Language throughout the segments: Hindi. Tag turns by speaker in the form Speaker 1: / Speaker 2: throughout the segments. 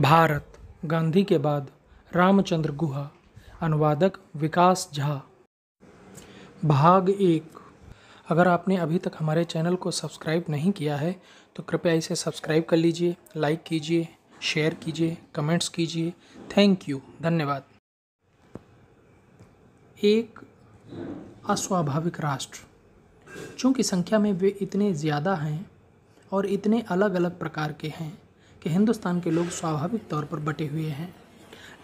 Speaker 1: भारत गांधी के बाद रामचंद्र गुहा अनुवादक विकास झा भाग एक अगर आपने अभी तक हमारे चैनल को सब्सक्राइब नहीं किया है तो कृपया इसे सब्सक्राइब कर लीजिए लाइक कीजिए शेयर कीजिए कमेंट्स कीजिए थैंक यू धन्यवाद एक अस्वाभाविक राष्ट्र चूँकि संख्या में वे इतने ज़्यादा हैं और इतने अलग अलग प्रकार के हैं कि हिंदुस्तान के लोग स्वाभाविक तौर पर बटे हुए हैं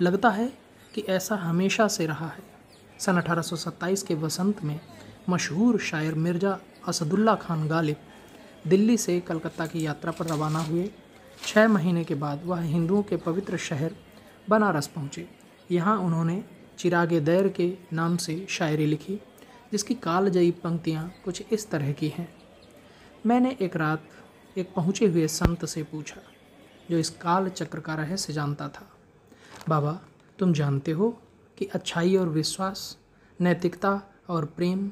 Speaker 1: लगता है कि ऐसा हमेशा से रहा है सन 1827 के वसंत में मशहूर शायर मिर्ज़ा असदुल्ला खान गालिब दिल्ली से कलकत्ता की यात्रा पर रवाना हुए छः महीने के बाद वह हिंदुओं के पवित्र शहर बनारस पहुँचे यहाँ उन्होंने चिराग दैर के नाम से शायरी लिखी जिसकी कालजयी पंक्तियाँ कुछ इस तरह की हैं मैंने एक रात एक पहुँचे हुए संत से पूछा जो इस काल चक्र का रहस्य जानता था बाबा तुम जानते हो कि अच्छाई और विश्वास नैतिकता और प्रेम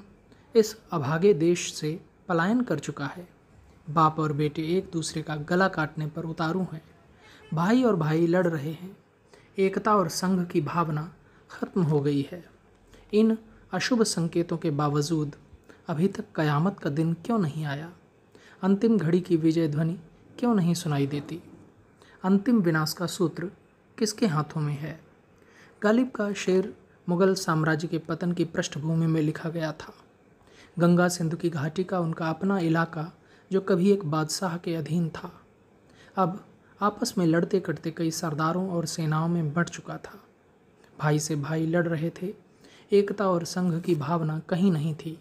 Speaker 1: इस अभागे देश से पलायन कर चुका है बाप और बेटे एक दूसरे का गला काटने पर उतारू हैं भाई और भाई लड़ रहे हैं एकता और संघ की भावना खत्म हो गई है इन अशुभ संकेतों के बावजूद अभी तक कयामत का दिन क्यों नहीं आया अंतिम घड़ी की विजय ध्वनि क्यों नहीं सुनाई देती अंतिम विनाश का सूत्र किसके हाथों में है गालिब का शेर मुगल साम्राज्य के पतन की पृष्ठभूमि में लिखा गया था गंगा सिंधु की घाटी का उनका अपना इलाका जो कभी एक बादशाह के अधीन था अब आपस में लड़ते कटते कई सरदारों और सेनाओं में बढ़ चुका था भाई से भाई लड़ रहे थे एकता और संघ की भावना कहीं नहीं थी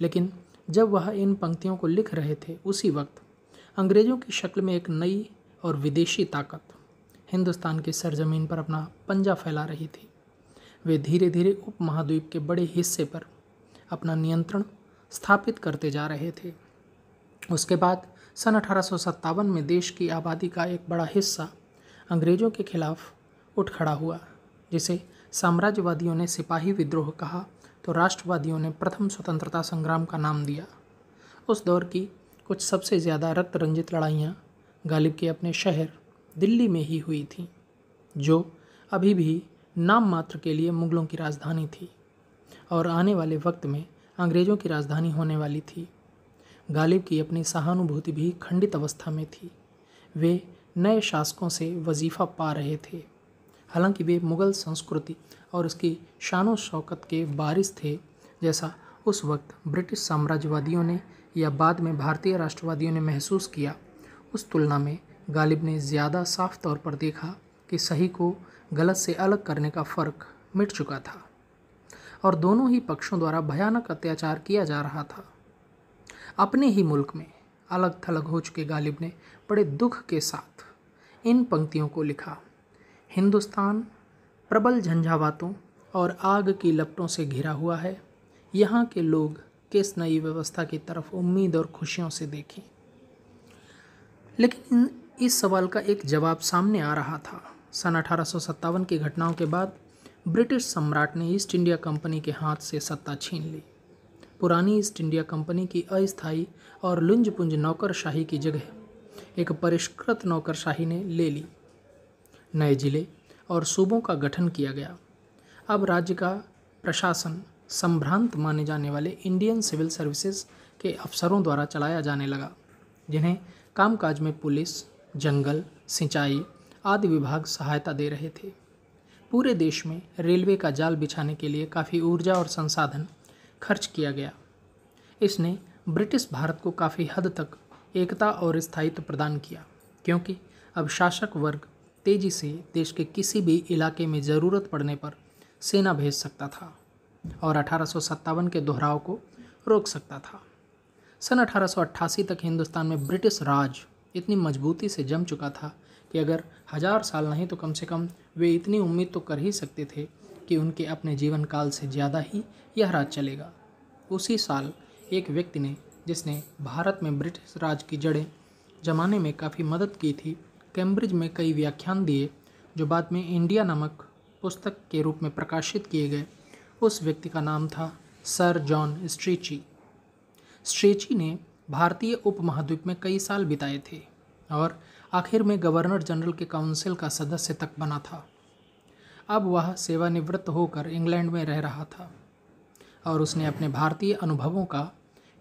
Speaker 1: लेकिन जब वह इन पंक्तियों को लिख रहे थे उसी वक्त अंग्रेज़ों की शक्ल में एक नई और विदेशी ताकत हिंदुस्तान की सरजमीन पर अपना पंजा फैला रही थी वे धीरे धीरे उपमहाद्वीप के बड़े हिस्से पर अपना नियंत्रण स्थापित करते जा रहे थे उसके बाद सन अठारह में देश की आबादी का एक बड़ा हिस्सा अंग्रेज़ों के खिलाफ उठ खड़ा हुआ जिसे साम्राज्यवादियों ने सिपाही विद्रोह कहा तो राष्ट्रवादियों ने प्रथम स्वतंत्रता संग्राम का नाम दिया उस दौर की कुछ सबसे ज़्यादा रक्त रंजित लड़ाइयाँ गालिब के अपने शहर दिल्ली में ही हुई थी जो अभी भी नाम मात्र के लिए मुग़लों की राजधानी थी और आने वाले वक्त में अंग्रेज़ों की राजधानी होने वाली थी गालिब की अपनी सहानुभूति भी खंडित अवस्था में थी वे नए शासकों से वजीफ़ा पा रहे थे हालांकि वे मुग़ल संस्कृति और उसकी शान शौकत के बारिश थे जैसा उस वक्त ब्रिटिश साम्राज्यवादियों ने या बाद में भारतीय राष्ट्रवादियों ने महसूस किया उस तुलना में गालिब ने ज़्यादा साफ तौर पर देखा कि सही को गलत से अलग करने का फ़र्क मिट चुका था और दोनों ही पक्षों द्वारा भयानक अत्याचार किया जा रहा था अपने ही मुल्क में अलग थलग हो चुके गालिब ने बड़े दुख के साथ इन पंक्तियों को लिखा हिंदुस्तान प्रबल झंझावातों और आग की लपटों से घिरा हुआ है यहाँ के लोग किस नई व्यवस्था की तरफ उम्मीद और खुशियों से देखें लेकिन इस सवाल का एक जवाब सामने आ रहा था सन अठारह की घटनाओं के बाद ब्रिटिश सम्राट ने ईस्ट इंडिया कंपनी के हाथ से सत्ता छीन ली पुरानी ईस्ट इंडिया कंपनी की अस्थायी और लुंज पुंज नौकरशाही की जगह एक परिष्कृत नौकरशाही ने ले ली नए जिले और सूबों का गठन किया गया अब राज्य का प्रशासन संभ्रांत माने जाने वाले इंडियन सिविल सर्विसेज के अफसरों द्वारा चलाया जाने लगा जिन्हें कामकाज में पुलिस जंगल सिंचाई आदि विभाग सहायता दे रहे थे पूरे देश में रेलवे का जाल बिछाने के लिए काफ़ी ऊर्जा और संसाधन खर्च किया गया इसने ब्रिटिश भारत को काफ़ी हद तक एकता और स्थायित्व प्रदान किया क्योंकि अब शासक वर्ग तेज़ी से देश के किसी भी इलाके में ज़रूरत पड़ने पर सेना भेज सकता था और अठारह के दोहराव को रोक सकता था सन 1888 तक हिंदुस्तान में ब्रिटिश राज इतनी मजबूती से जम चुका था कि अगर हज़ार साल नहीं तो कम से कम वे इतनी उम्मीद तो कर ही सकते थे कि उनके अपने जीवन काल से ज़्यादा ही यह राज चलेगा उसी साल एक व्यक्ति ने जिसने भारत में ब्रिटिश राज की जड़ें जमाने में काफ़ी मदद की थी कैम्ब्रिज में कई व्याख्यान दिए जो बाद में इंडिया नामक पुस्तक के रूप में प्रकाशित किए गए उस व्यक्ति का नाम था सर जॉन स्ट्रीची स्ट्रेची ने भारतीय उपमहाद्वीप में कई साल बिताए थे और आखिर में गवर्नर जनरल के काउंसिल का सदस्य तक बना था अब वह सेवानिवृत्त होकर इंग्लैंड में रह रहा था और उसने अपने भारतीय अनुभवों का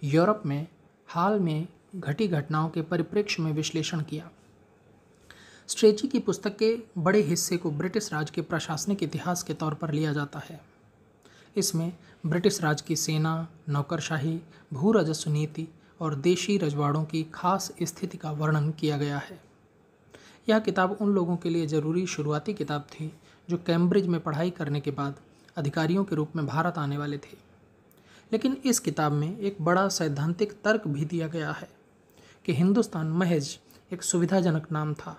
Speaker 1: यूरोप में हाल में घटी घटनाओं के परिप्रेक्ष्य में विश्लेषण किया स्ट्रेची की पुस्तक के बड़े हिस्से को ब्रिटिश राज के प्रशासनिक इतिहास के तौर पर लिया जाता है इसमें ब्रिटिश राज की सेना नौकरशाही भू राजस्व नीति और देशी रजवाड़ों की खास स्थिति का वर्णन किया गया है यह किताब उन लोगों के लिए ज़रूरी शुरुआती किताब थी जो कैम्ब्रिज में पढ़ाई करने के बाद अधिकारियों के रूप में भारत आने वाले थे लेकिन इस किताब में एक बड़ा सैद्धांतिक तर्क भी दिया गया है कि हिंदुस्तान महज एक सुविधाजनक नाम था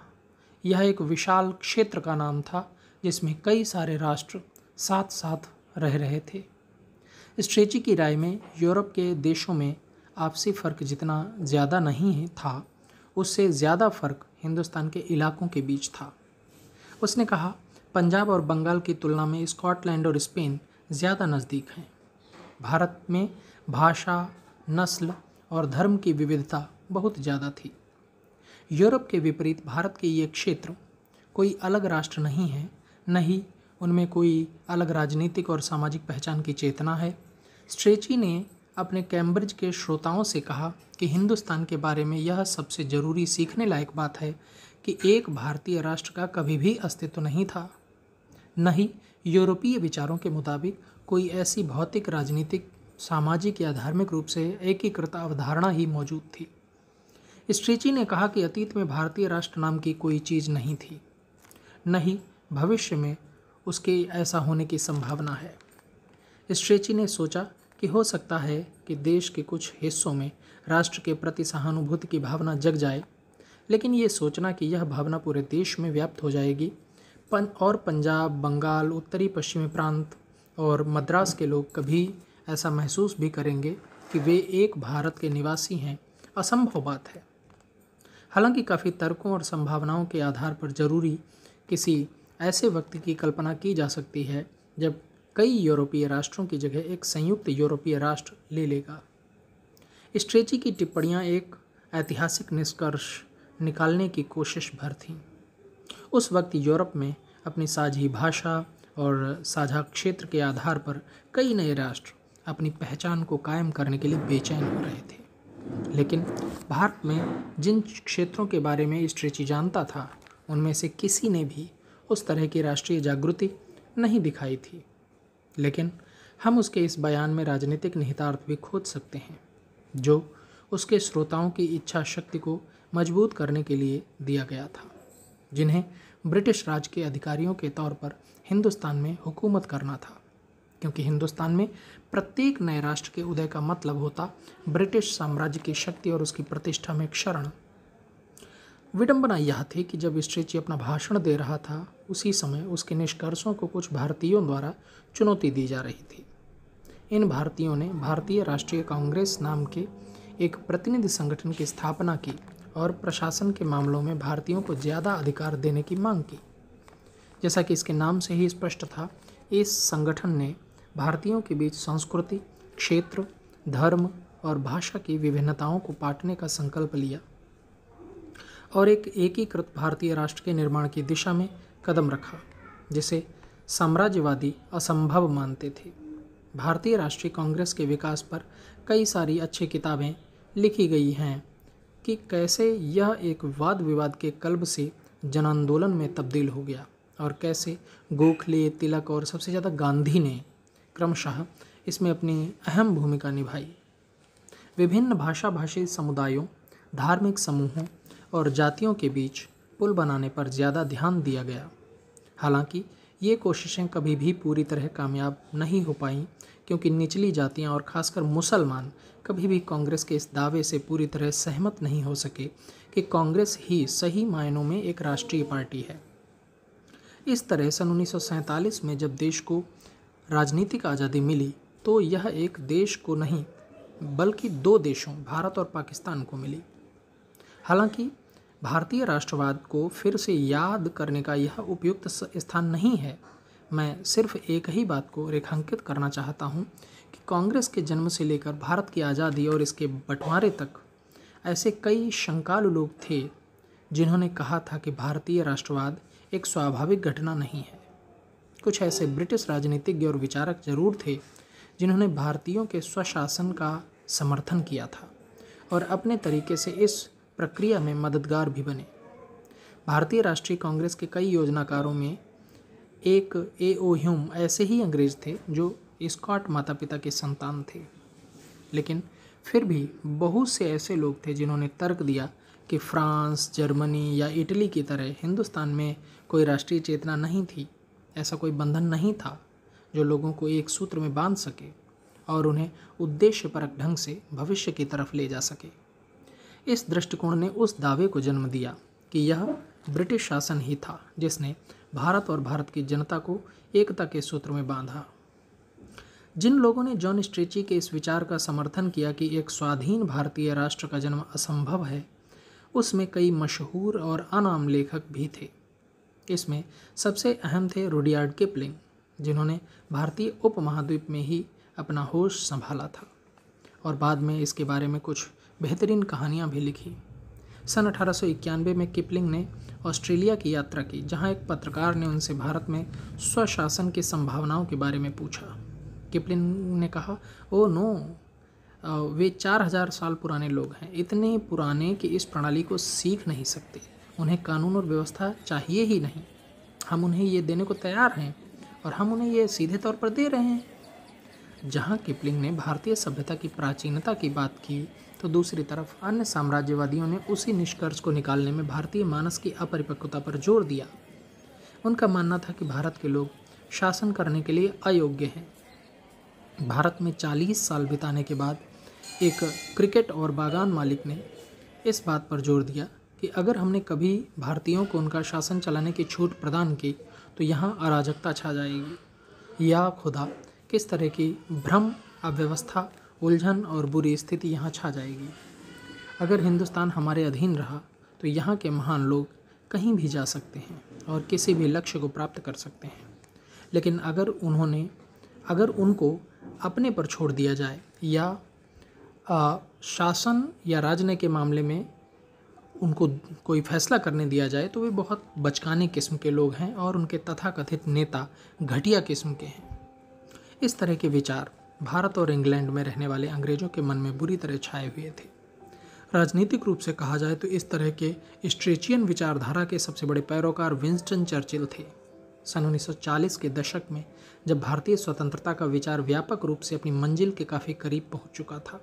Speaker 1: यह एक विशाल क्षेत्र का नाम था जिसमें कई सारे राष्ट्र साथ साथ रह रहे थे स्ट्रेची की राय में यूरोप के देशों में आपसी फ़र्क जितना ज़्यादा नहीं है था उससे ज़्यादा फ़र्क हिंदुस्तान के इलाकों के बीच था उसने कहा पंजाब और बंगाल की तुलना में स्कॉटलैंड और स्पेन ज़्यादा नज़दीक हैं भारत में भाषा नस्ल और धर्म की विविधता बहुत ज़्यादा थी यूरोप के विपरीत भारत के ये क्षेत्र कोई अलग राष्ट्र नहीं है न ही उनमें कोई अलग राजनीतिक और सामाजिक पहचान की चेतना है स्ट्रेची ने अपने कैम्ब्रिज के श्रोताओं से कहा कि हिंदुस्तान के बारे में यह सबसे ज़रूरी सीखने लायक बात है कि एक भारतीय राष्ट्र का कभी भी अस्तित्व नहीं था न ही यूरोपीय विचारों के मुताबिक कोई ऐसी भौतिक राजनीतिक सामाजिक या धार्मिक रूप से एकीकृत अवधारणा ही मौजूद थी स्ट्रेची ने कहा कि अतीत में भारतीय राष्ट्र नाम की कोई चीज़ नहीं थी न ही भविष्य में उसके ऐसा होने की संभावना है स्ट्रेची ने सोचा कि हो सकता है कि देश के कुछ हिस्सों में राष्ट्र के प्रति सहानुभूति की भावना जग जाए लेकिन ये सोचना कि यह भावना पूरे देश में व्याप्त हो जाएगी पन और पंजाब बंगाल उत्तरी पश्चिमी प्रांत और मद्रास के लोग कभी ऐसा महसूस भी करेंगे कि वे एक भारत के निवासी हैं असंभव बात है हालांकि काफ़ी तर्कों और संभावनाओं के आधार पर जरूरी किसी ऐसे वक्त की कल्पना की जा सकती है जब कई यूरोपीय राष्ट्रों की जगह एक संयुक्त यूरोपीय राष्ट्र ले लेगा स्ट्रेची की टिप्पणियाँ एक ऐतिहासिक निष्कर्ष निकालने की कोशिश भर थीं उस वक्त यूरोप में अपनी साझी भाषा और साझा क्षेत्र के आधार पर कई नए राष्ट्र अपनी पहचान को कायम करने के लिए बेचैन हो रहे थे लेकिन भारत में जिन क्षेत्रों के बारे में स्ट्रेची जानता था उनमें से किसी ने भी उस तरह की राष्ट्रीय जागृति नहीं दिखाई थी लेकिन हम उसके इस बयान में राजनीतिक निहितार्थ भी खोज सकते हैं जो उसके श्रोताओं की इच्छा शक्ति को मजबूत करने के लिए दिया गया था जिन्हें ब्रिटिश राज के अधिकारियों के तौर पर हिंदुस्तान में हुकूमत करना था क्योंकि हिंदुस्तान में प्रत्येक नए राष्ट्र के उदय का मतलब होता ब्रिटिश साम्राज्य की शक्ति और उसकी प्रतिष्ठा में क्षरण विडंबना यह थी कि जब स्ट्रेची अपना भाषण दे रहा था उसी समय उसके निष्कर्षों को कुछ भारतीयों द्वारा चुनौती दी जा रही थी इन भारतीयों ने भारतीय राष्ट्रीय कांग्रेस नाम के एक प्रतिनिधि संगठन की स्थापना की और प्रशासन के मामलों में भारतीयों को ज़्यादा अधिकार देने की मांग की जैसा कि इसके नाम से ही स्पष्ट था इस संगठन ने भारतीयों के बीच संस्कृति क्षेत्र धर्म और भाषा की विभिन्नताओं को पाटने का संकल्प लिया और एक एकीकृत भारतीय राष्ट्र के निर्माण की दिशा में कदम रखा जिसे साम्राज्यवादी असंभव मानते थे भारतीय राष्ट्रीय कांग्रेस के विकास पर कई सारी अच्छी किताबें लिखी गई हैं कि कैसे यह एक वाद विवाद के कल्ब से जन आंदोलन में तब्दील हो गया और कैसे गोखले तिलक और सबसे ज़्यादा गांधी ने क्रमशः इसमें अपनी अहम भूमिका निभाई विभिन्न भाषा भाषी समुदायों धार्मिक समूहों और जातियों के बीच पुल बनाने पर ज़्यादा ध्यान दिया गया हालांकि ये कोशिशें कभी भी पूरी तरह कामयाब नहीं हो पाईं क्योंकि निचली जातियां और खासकर मुसलमान कभी भी कांग्रेस के इस दावे से पूरी तरह सहमत नहीं हो सके कि कांग्रेस ही सही मायनों में एक राष्ट्रीय पार्टी है इस तरह सन उन्नीस में जब देश को राजनीतिक आज़ादी मिली तो यह एक देश को नहीं बल्कि दो देशों भारत और पाकिस्तान को मिली हालांकि भारतीय राष्ट्रवाद को फिर से याद करने का यह उपयुक्त स्थान नहीं है मैं सिर्फ एक ही बात को रेखांकित करना चाहता हूँ कि कांग्रेस के जन्म से लेकर भारत की आज़ादी और इसके बंटवारे तक ऐसे कई शंकालु लोग थे जिन्होंने कहा था कि भारतीय राष्ट्रवाद एक स्वाभाविक घटना नहीं है कुछ ऐसे ब्रिटिश राजनीतिज्ञ और विचारक जरूर थे जिन्होंने भारतीयों के स्वशासन का समर्थन किया था और अपने तरीके से इस प्रक्रिया में मददगार भी बने भारतीय राष्ट्रीय कांग्रेस के कई योजनाकारों में एक ए ओ ह्यूम ऐसे ही अंग्रेज थे जो स्कॉट माता पिता के संतान थे लेकिन फिर भी बहुत से ऐसे लोग थे जिन्होंने तर्क दिया कि फ्रांस जर्मनी या इटली की तरह हिंदुस्तान में कोई राष्ट्रीय चेतना नहीं थी ऐसा कोई बंधन नहीं था जो लोगों को एक सूत्र में बांध सके और उन्हें उद्देश्य परक ढंग से भविष्य की तरफ ले जा सके इस दृष्टिकोण ने उस दावे को जन्म दिया कि यह ब्रिटिश शासन ही था जिसने भारत और भारत की जनता को एकता के सूत्र में बांधा जिन लोगों ने जॉन स्ट्रेची के इस विचार का समर्थन किया कि एक स्वाधीन भारतीय राष्ट्र का जन्म असंभव है उसमें कई मशहूर और अनाम लेखक भी थे इसमें सबसे अहम थे रुडियार्ड किपलिंग जिन्होंने भारतीय उपमहाद्वीप में ही अपना होश संभाला था और बाद में इसके बारे में कुछ बेहतरीन कहानियाँ भी लिखी सन अठारह में किपलिंग ने ऑस्ट्रेलिया की यात्रा की जहाँ एक पत्रकार ने उनसे भारत में स्वशासन की संभावनाओं के बारे में पूछा किपलिंग ने कहा ओ नो वे चार हजार साल पुराने लोग हैं इतने पुराने कि इस प्रणाली को सीख नहीं सकते उन्हें कानून और व्यवस्था चाहिए ही नहीं हम उन्हें ये देने को तैयार हैं और हम उन्हें ये सीधे तौर पर दे रहे हैं जहाँ किपलिंग ने भारतीय सभ्यता की प्राचीनता की बात की तो दूसरी तरफ अन्य साम्राज्यवादियों ने उसी निष्कर्ष को निकालने में भारतीय मानस की अपरिपक्वता पर जोर दिया उनका मानना था कि भारत के लोग शासन करने के लिए अयोग्य हैं भारत में 40 साल बिताने के बाद एक क्रिकेट और बागान मालिक ने इस बात पर जोर दिया कि अगर हमने कभी भारतीयों को उनका शासन चलाने की छूट प्रदान की तो यहाँ अराजकता छा जाएगी या खुदा किस तरह की भ्रम अव्यवस्था उलझन और बुरी स्थिति यहाँ छा जाएगी अगर हिंदुस्तान हमारे अधीन रहा तो यहाँ के महान लोग कहीं भी जा सकते हैं और किसी भी लक्ष्य को प्राप्त कर सकते हैं लेकिन अगर उन्होंने अगर उनको अपने पर छोड़ दिया जाए या आ, शासन या राजनय के मामले में उनको कोई फैसला करने दिया जाए तो वे बहुत बचकाने किस्म के लोग हैं और उनके तथाकथित नेता घटिया किस्म के हैं इस तरह के विचार भारत और इंग्लैंड में रहने वाले अंग्रेजों के मन में बुरी तरह छाए हुए थे राजनीतिक रूप से कहा जाए तो इस तरह के स्ट्रेचियन विचारधारा के सबसे बड़े पैरोकार विंस्टन चर्चिल थे सन 1940 के दशक में जब भारतीय स्वतंत्रता का विचार व्यापक रूप से अपनी मंजिल के काफ़ी करीब पहुंच चुका था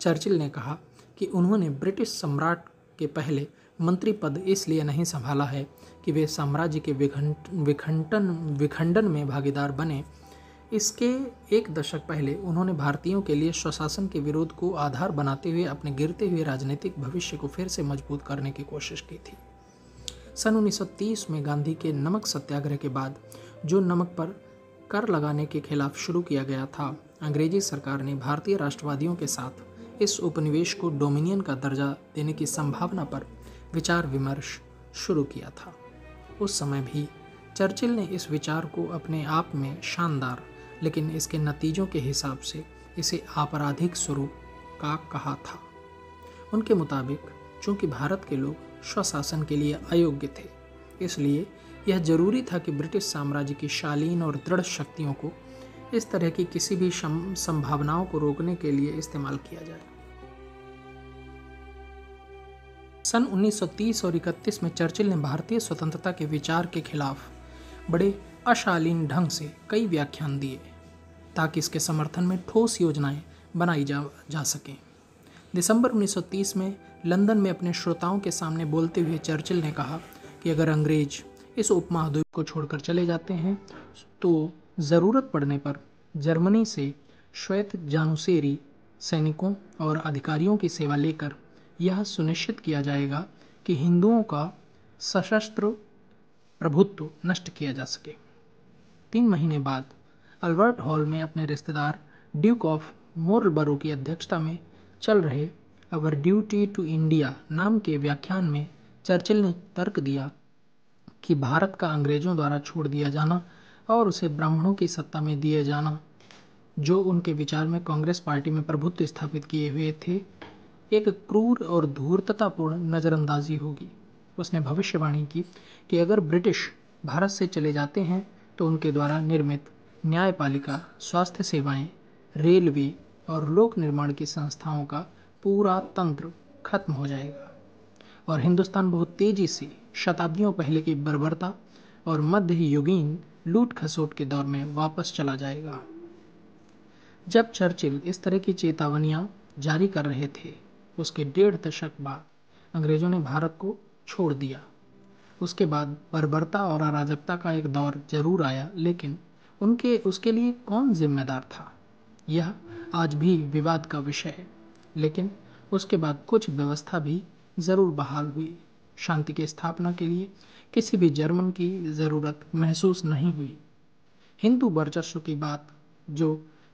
Speaker 1: चर्चिल ने कहा कि उन्होंने ब्रिटिश सम्राट के पहले मंत्री पद इसलिए नहीं संभाला है कि वे साम्राज्य के विखंड विखंडन विखंडन में भागीदार बने इसके एक दशक पहले उन्होंने भारतीयों के लिए स्वशासन के विरोध को आधार बनाते हुए अपने गिरते हुए राजनीतिक भविष्य को फिर से मजबूत करने की कोशिश की थी सन 1930 में गांधी के नमक सत्याग्रह के बाद जो नमक पर कर लगाने के खिलाफ शुरू किया गया था अंग्रेजी सरकार ने भारतीय राष्ट्रवादियों के साथ इस उपनिवेश को डोमिनियन का दर्जा देने की संभावना पर विचार विमर्श शुरू किया था उस समय भी चर्चिल ने इस विचार को अपने आप में शानदार लेकिन इसके नतीजों के हिसाब से इसे आपराधिक स्वरूप का कहा था उनके मुताबिक चूंकि भारत के लोग स्वशासन के लिए अयोग्य थे इसलिए यह जरूरी था कि ब्रिटिश साम्राज्य की शालीन और दृढ़ शक्तियों को इस तरह की किसी भी संभावनाओं को रोकने के लिए इस्तेमाल किया जाए सन 1930 और 31 में चर्चिल ने भारतीय स्वतंत्रता के विचार के खिलाफ बड़े अशालीन ढंग से कई व्याख्यान दिए ताकि इसके समर्थन में ठोस योजनाएं बनाई जा जा सकें दिसंबर 1930 में लंदन में अपने श्रोताओं के सामने बोलते हुए चर्चिल ने कहा कि अगर अंग्रेज इस उपमहाद्वीप को छोड़कर चले जाते हैं तो ज़रूरत पड़ने पर जर्मनी से श्वेत जानुसेरी सैनिकों और अधिकारियों की सेवा लेकर यह सुनिश्चित किया जाएगा कि हिंदुओं का सशस्त्र प्रभुत्व नष्ट किया जा सके तीन महीने बाद अल्बर्ट हॉल में अपने रिश्तेदार ड्यूक ऑफ मोरलबरो की अध्यक्षता में चल रहे अवर ड्यूटी टू इंडिया नाम के व्याख्यान में चर्चिल ने तर्क दिया कि भारत का अंग्रेजों द्वारा छोड़ दिया जाना और उसे ब्राह्मणों की सत्ता में दिए जाना जो उनके विचार में कांग्रेस पार्टी में प्रभुत्व स्थापित किए हुए थे एक क्रूर और धूर्ततापूर्ण नज़रअंदाजी होगी उसने भविष्यवाणी की कि अगर ब्रिटिश भारत से चले जाते हैं तो उनके द्वारा निर्मित न्यायपालिका स्वास्थ्य सेवाएं रेलवे और लोक निर्माण की संस्थाओं का पूरा तंत्र खत्म हो जाएगा और हिंदुस्तान बहुत तेजी से शताब्दियों पहले की बर्बरता और मध्ययुगीन लूट खसोट के दौर में वापस चला जाएगा जब चर्चिल इस तरह की चेतावनियां जारी कर रहे थे उसके डेढ़ दशक बाद अंग्रेजों ने भारत को छोड़ दिया उसके बाद बर्बरता और अराजकता का एक दौर जरूर आया लेकिन उनके उसके लिए कौन जिम्मेदार था यह आज भी विवाद का विषय है लेकिन उसके बाद कुछ व्यवस्था भी ज़रूर बहाल हुई शांति की स्थापना के लिए किसी भी जर्मन की ज़रूरत महसूस नहीं हुई हिंदू वर्चस्व की बात जो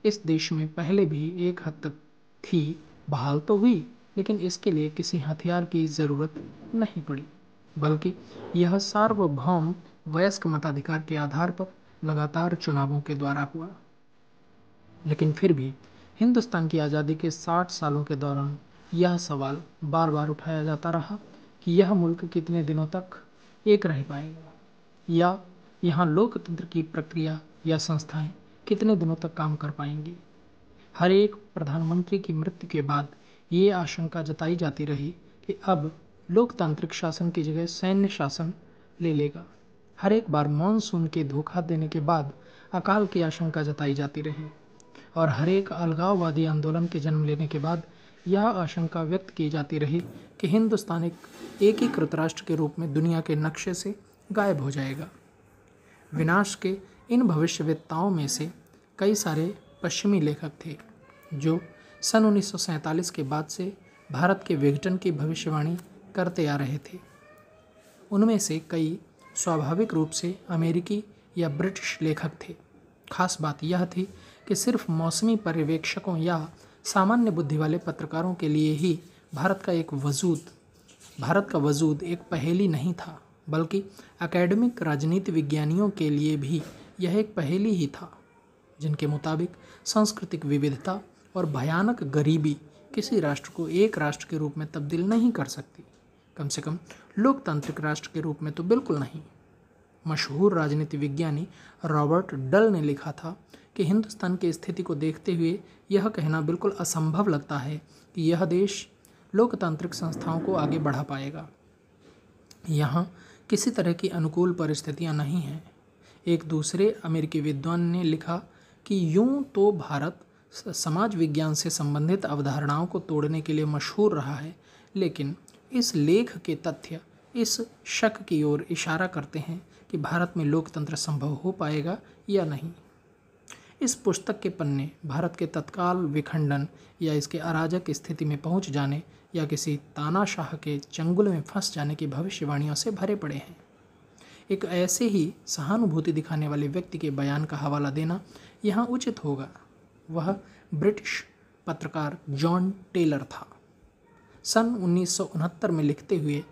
Speaker 1: इस देश में पहले भी एक हद तक थी बहाल तो हुई लेकिन इसके लिए किसी हथियार की ज़रूरत नहीं पड़ी बल्कि यह सार्वभौम वयस्क मताधिकार के आधार पर लगातार चुनावों के द्वारा हुआ लेकिन फिर भी हिंदुस्तान की आज़ादी के साठ सालों के दौरान यह सवाल बार बार उठाया जाता रहा कि यह मुल्क कितने दिनों तक एक रह पाएगा या यहाँ लोकतंत्र की प्रक्रिया या संस्थाएं कितने दिनों तक काम कर पाएंगी हर एक प्रधानमंत्री की मृत्यु के बाद ये आशंका जताई जाती रही कि अब लोकतांत्रिक शासन की जगह सैन्य शासन ले लेगा हर एक बार मानसून के धोखा देने के बाद अकाल की आशंका जताई जाती रही और हर एक अलगाववादी आंदोलन के जन्म लेने के बाद यह आशंका व्यक्त की जाती रही कि हिंदुस्तान एक एकीकृत राष्ट्र के रूप में दुनिया के नक्शे से गायब हो जाएगा विनाश के इन भविष्यवेत्ताओं में से कई सारे पश्चिमी लेखक थे जो सन उन्नीस के बाद से भारत के विघटन की भविष्यवाणी करते आ रहे थे उनमें से कई स्वाभाविक रूप से अमेरिकी या ब्रिटिश लेखक थे खास बात यह थी कि सिर्फ मौसमी पर्यवेक्षकों या सामान्य बुद्धि वाले पत्रकारों के लिए ही भारत का एक वजूद भारत का वजूद एक पहेली नहीं था बल्कि अकेडमिक राजनीति विज्ञानियों के लिए भी यह एक पहेली ही था जिनके मुताबिक सांस्कृतिक विविधता और भयानक गरीबी किसी राष्ट्र को एक राष्ट्र के रूप में तब्दील नहीं कर सकती कम से कम लोकतांत्रिक राष्ट्र के रूप में तो बिल्कुल नहीं मशहूर राजनीति विज्ञानी रॉबर्ट डल ने लिखा था कि हिंदुस्तान की स्थिति को देखते हुए यह कहना बिल्कुल असंभव लगता है कि यह देश लोकतांत्रिक संस्थाओं को आगे बढ़ा पाएगा यहाँ किसी तरह की अनुकूल परिस्थितियाँ नहीं हैं एक दूसरे अमेरिकी विद्वान ने लिखा कि यूं तो भारत समाज विज्ञान से संबंधित अवधारणाओं को तोड़ने के लिए मशहूर रहा है लेकिन इस लेख के तथ्य इस शक की ओर इशारा करते हैं कि भारत में लोकतंत्र संभव हो पाएगा या नहीं इस पुस्तक के पन्ने भारत के तत्काल विखंडन या इसके अराजक स्थिति में पहुंच जाने या किसी तानाशाह के चंगुल में फंस जाने की भविष्यवाणियों से भरे पड़े हैं एक ऐसे ही सहानुभूति दिखाने वाले व्यक्ति के बयान का हवाला देना यहाँ उचित होगा वह ब्रिटिश पत्रकार जॉन टेलर था सन उन्नीस में लिखते हुए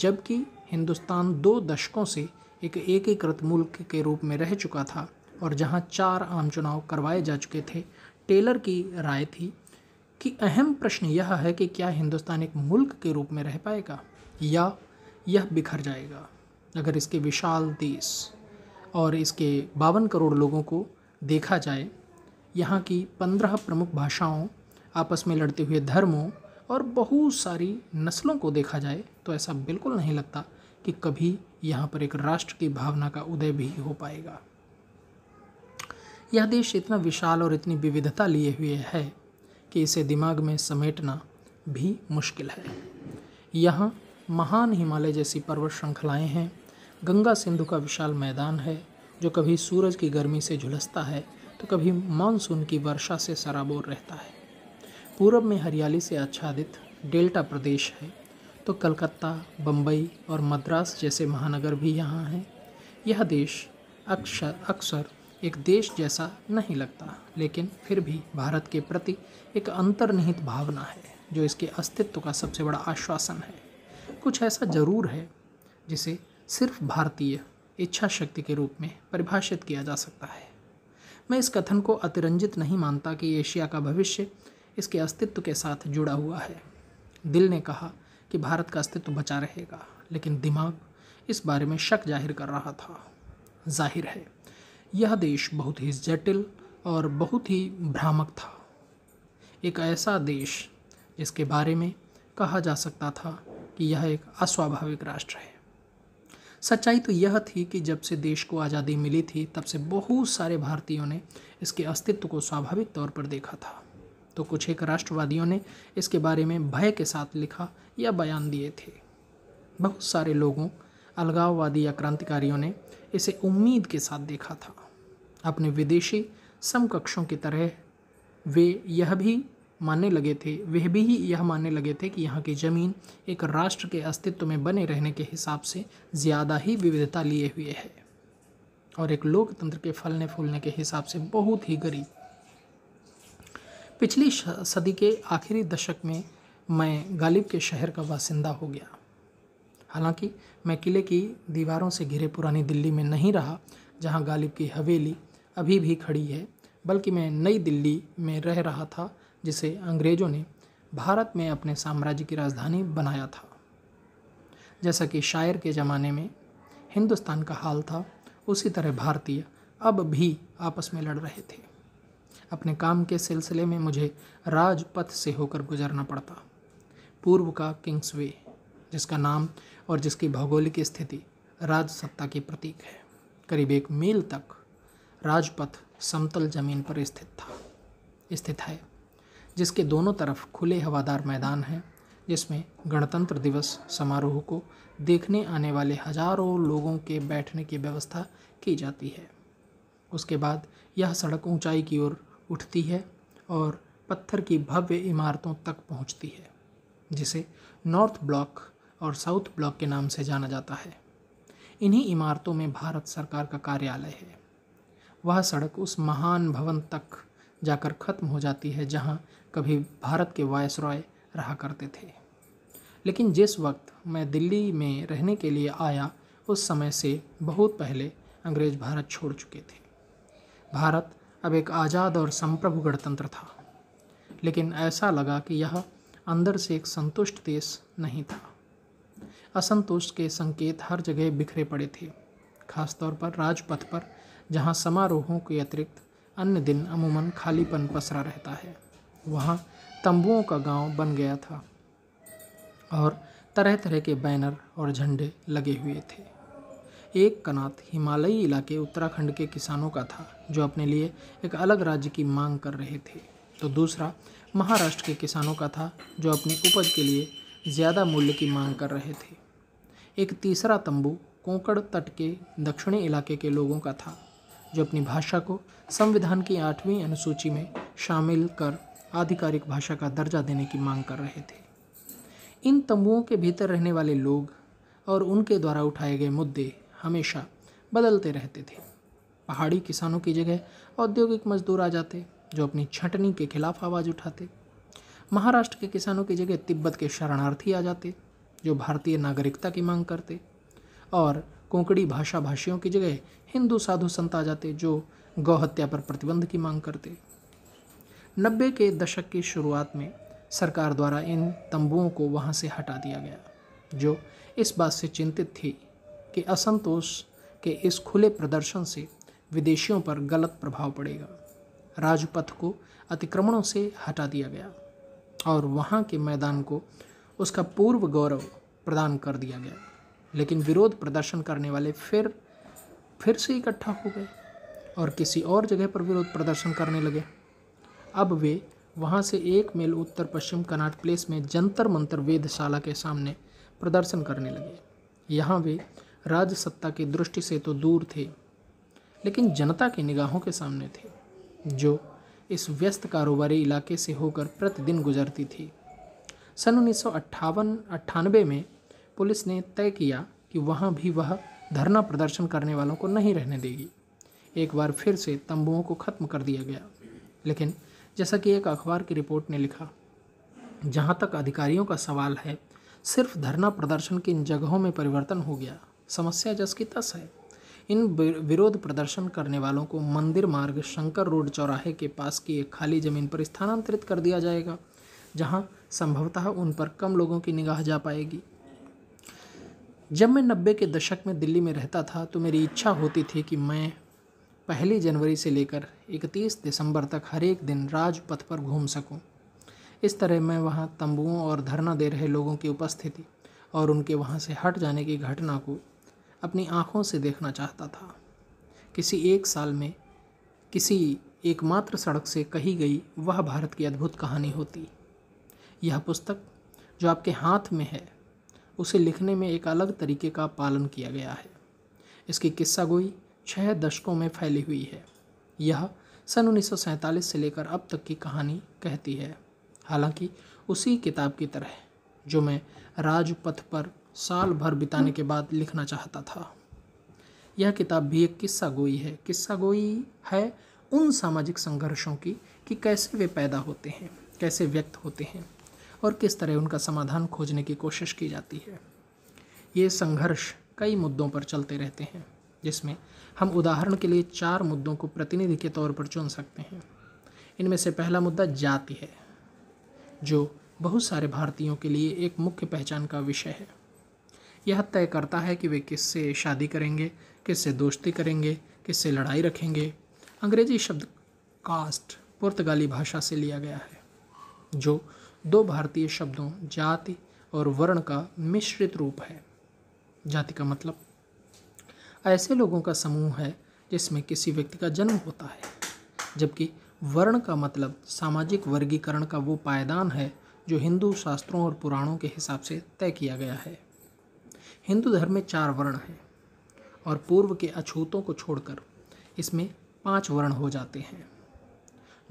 Speaker 1: जबकि हिंदुस्तान दो दशकों से एक एकीकृत मुल्क के रूप में रह चुका था और जहां चार आम चुनाव करवाए जा चुके थे टेलर की राय थी कि अहम प्रश्न यह है कि क्या हिंदुस्तान एक मुल्क के रूप में रह पाएगा या यह बिखर जाएगा अगर इसके विशाल देश और इसके बावन करोड़ लोगों को देखा जाए यहाँ की पंद्रह प्रमुख भाषाओं आपस में लड़ते हुए धर्मों और बहुत सारी नस्लों को देखा जाए तो ऐसा बिल्कुल नहीं लगता कि कभी यहाँ पर एक राष्ट्र की भावना का उदय भी हो पाएगा यह देश इतना विशाल और इतनी विविधता लिए हुए है कि इसे दिमाग में समेटना भी मुश्किल है यहाँ महान हिमालय जैसी पर्वत श्रृंखलाएँ हैं गंगा सिंधु का विशाल मैदान है जो कभी सूरज की गर्मी से झुलसता है तो कभी मानसून की वर्षा से सराबोर रहता है पूरब में हरियाली से आच्छादित डेल्टा प्रदेश है तो कलकत्ता बम्बई और मद्रास जैसे महानगर भी यहाँ हैं यह देश अक्सर अक्सर एक देश जैसा नहीं लगता लेकिन फिर भी भारत के प्रति एक अंतर्निहित भावना है जो इसके अस्तित्व का सबसे बड़ा आश्वासन है कुछ ऐसा जरूर है जिसे सिर्फ भारतीय इच्छा शक्ति के रूप में परिभाषित किया जा सकता है मैं इस कथन को अतिरंजित नहीं मानता कि एशिया का भविष्य इसके अस्तित्व के साथ जुड़ा हुआ है दिल ने कहा कि भारत का अस्तित्व बचा रहेगा लेकिन दिमाग इस बारे में शक जाहिर कर रहा था जाहिर है यह देश बहुत ही जटिल और बहुत ही भ्रामक था एक ऐसा देश जिसके बारे में कहा जा सकता था कि यह एक अस्वाभाविक राष्ट्र है सच्चाई तो यह थी कि जब से देश को आज़ादी मिली थी तब से बहुत सारे भारतीयों ने इसके अस्तित्व को स्वाभाविक तौर पर देखा था तो कुछ एक राष्ट्रवादियों ने इसके बारे में भय के साथ लिखा या बयान दिए थे बहुत सारे लोगों अलगाववादी या क्रांतिकारियों ने इसे उम्मीद के साथ देखा था अपने विदेशी समकक्षों की तरह वे यह भी मानने लगे थे वह भी यह मानने लगे थे कि यहाँ की ज़मीन एक राष्ट्र के अस्तित्व में बने रहने के हिसाब से ज़्यादा ही विविधता लिए हुए है और एक लोकतंत्र के फलने फूलने के हिसाब से बहुत ही गरीब पिछली सदी के आखिरी दशक में मैं गालिब के शहर का वासिंदा हो गया हालांकि मैं किले की दीवारों से घिरे पुरानी दिल्ली में नहीं रहा जहां गालिब की हवेली अभी भी खड़ी है बल्कि मैं नई दिल्ली में रह रहा था जिसे अंग्रेज़ों ने भारत में अपने साम्राज्य की राजधानी बनाया था जैसा कि शायर के ज़माने में हिंदुस्तान का हाल था उसी तरह भारतीय अब भी आपस में लड़ रहे थे अपने काम के सिलसिले में मुझे राजपथ से होकर गुजरना पड़ता पूर्व का किंग्सवे जिसका नाम और जिसकी भौगोलिक स्थिति राजसत्ता के प्रतीक है करीब एक मील तक राजपथ समतल जमीन पर स्थित था स्थित है जिसके दोनों तरफ खुले हवादार मैदान हैं जिसमें गणतंत्र दिवस समारोह को देखने आने वाले हजारों लोगों के बैठने की व्यवस्था की जाती है उसके बाद यह सड़क ऊंचाई की ओर उठती है और पत्थर की भव्य इमारतों तक पहुंचती है जिसे नॉर्थ ब्लॉक और साउथ ब्लॉक के नाम से जाना जाता है इन्हीं इमारतों में भारत सरकार का कार्यालय है वह सड़क उस महान भवन तक जाकर ख़त्म हो जाती है जहां कभी भारत के वायसरॉय रहा करते थे लेकिन जिस वक्त मैं दिल्ली में रहने के लिए आया उस समय से बहुत पहले अंग्रेज़ भारत छोड़ चुके थे भारत अब एक आज़ाद और संप्रभु गणतंत्र था लेकिन ऐसा लगा कि यह अंदर से एक संतुष्ट देश नहीं था असंतोष के संकेत हर जगह बिखरे पड़े थे खासतौर पर राजपथ पर जहाँ समारोहों के अतिरिक्त अन्य दिन अमूमन खालीपन पसरा रहता है वहाँ तंबुओं का गांव बन गया था और तरह तरह के बैनर और झंडे लगे हुए थे एक कनात हिमालयी इलाके उत्तराखंड के किसानों का था जो अपने लिए एक अलग राज्य की मांग कर रहे थे तो दूसरा महाराष्ट्र के किसानों का था जो अपनी उपज के लिए ज़्यादा मूल्य की मांग कर रहे थे एक तीसरा तंबू कोंकड़ तट के दक्षिणी इलाके के लोगों का था जो अपनी भाषा को संविधान की आठवीं अनुसूची में शामिल कर आधिकारिक भाषा का दर्जा देने की मांग कर रहे थे इन तंबुओं के भीतर रहने वाले लोग और उनके द्वारा उठाए गए मुद्दे हमेशा बदलते रहते थे पहाड़ी किसानों की जगह औद्योगिक मजदूर आ जाते जो अपनी छटनी के खिलाफ आवाज़ उठाते महाराष्ट्र के किसानों की जगह तिब्बत के शरणार्थी आ जाते जो भारतीय नागरिकता की मांग करते और कोंकड़ी भाषा भाषियों की जगह हिंदू साधु संत आ जाते जो गौहत्या पर प्रतिबंध की मांग करते नब्बे के दशक की शुरुआत में सरकार द्वारा इन तंबुओं को वहाँ से हटा दिया गया जो इस बात से चिंतित थी के असंतोष के इस खुले प्रदर्शन से विदेशियों पर गलत प्रभाव पड़ेगा राजपथ को अतिक्रमणों से हटा दिया गया और वहाँ के मैदान को उसका पूर्व गौरव प्रदान कर दिया गया लेकिन विरोध प्रदर्शन करने वाले फिर फिर से इकट्ठा हो गए और किसी और जगह पर विरोध प्रदर्शन करने लगे अब वे वहाँ से एक मेल उत्तर पश्चिम कनाट प्लेस में जंतर मंतर वेधशाला के सामने प्रदर्शन करने लगे यहाँ वे राजसत्ता की दृष्टि से तो दूर थे लेकिन जनता की निगाहों के सामने थे जो इस व्यस्त कारोबारी इलाके से होकर प्रतिदिन गुजरती थी सन उन्नीस सौ अट्ठावन अट्ठानबे में पुलिस ने तय किया कि वहाँ भी वह धरना प्रदर्शन करने वालों को नहीं रहने देगी एक बार फिर से तंबुओं को ख़त्म कर दिया गया लेकिन जैसा कि एक अखबार की रिपोर्ट ने लिखा जहाँ तक अधिकारियों का सवाल है सिर्फ धरना प्रदर्शन की इन जगहों में परिवर्तन हो गया समस्या जस की तस है इन विरोध प्रदर्शन करने वालों को मंदिर मार्ग शंकर रोड चौराहे के पास की एक खाली ज़मीन पर स्थानांतरित कर दिया जाएगा जहां संभवतः उन पर कम लोगों की निगाह जा पाएगी जब मैं नब्बे के दशक में दिल्ली में रहता था तो मेरी इच्छा होती थी कि मैं पहली जनवरी से लेकर इकतीस दिसंबर तक हर एक दिन राजपथ पर घूम सकूं। इस तरह मैं वहां तंबुओं और धरना दे रहे लोगों की उपस्थिति और उनके वहां से हट जाने की घटना को अपनी आँखों से देखना चाहता था किसी एक साल में किसी एकमात्र सड़क से कही गई वह भारत की अद्भुत कहानी होती यह पुस्तक जो आपके हाथ में है उसे लिखने में एक अलग तरीके का पालन किया गया है इसकी किस्सा गोई छः दशकों में फैली हुई है यह सन उन्नीस से लेकर अब तक की कहानी कहती है हालांकि उसी किताब की तरह जो मैं राजपथ पर साल भर बिताने के बाद लिखना चाहता था यह किताब भी एक किस्सा गोई है किस्सा गोई है उन सामाजिक संघर्षों की कि कैसे वे पैदा होते हैं कैसे व्यक्त होते हैं और किस तरह उनका समाधान खोजने की कोशिश की जाती है ये संघर्ष कई मुद्दों पर चलते रहते हैं जिसमें हम उदाहरण के लिए चार मुद्दों को प्रतिनिधि के तौर पर चुन सकते हैं इनमें से पहला मुद्दा जाति है जो बहुत सारे भारतीयों के लिए एक मुख्य पहचान का विषय है यह तय करता है कि वे किससे शादी करेंगे किससे दोस्ती करेंगे किससे लड़ाई रखेंगे अंग्रेजी शब्द कास्ट पुर्तगाली भाषा से लिया गया है जो दो भारतीय शब्दों जाति और वर्ण का मिश्रित रूप है जाति का मतलब ऐसे लोगों का समूह है जिसमें किसी व्यक्ति का जन्म होता है जबकि वर्ण का मतलब सामाजिक वर्गीकरण का वो पायदान है जो हिंदू शास्त्रों और पुराणों के हिसाब से तय किया गया है हिंदू धर्म में चार वर्ण हैं और पूर्व के अछूतों को छोड़कर इसमें पांच वर्ण हो जाते हैं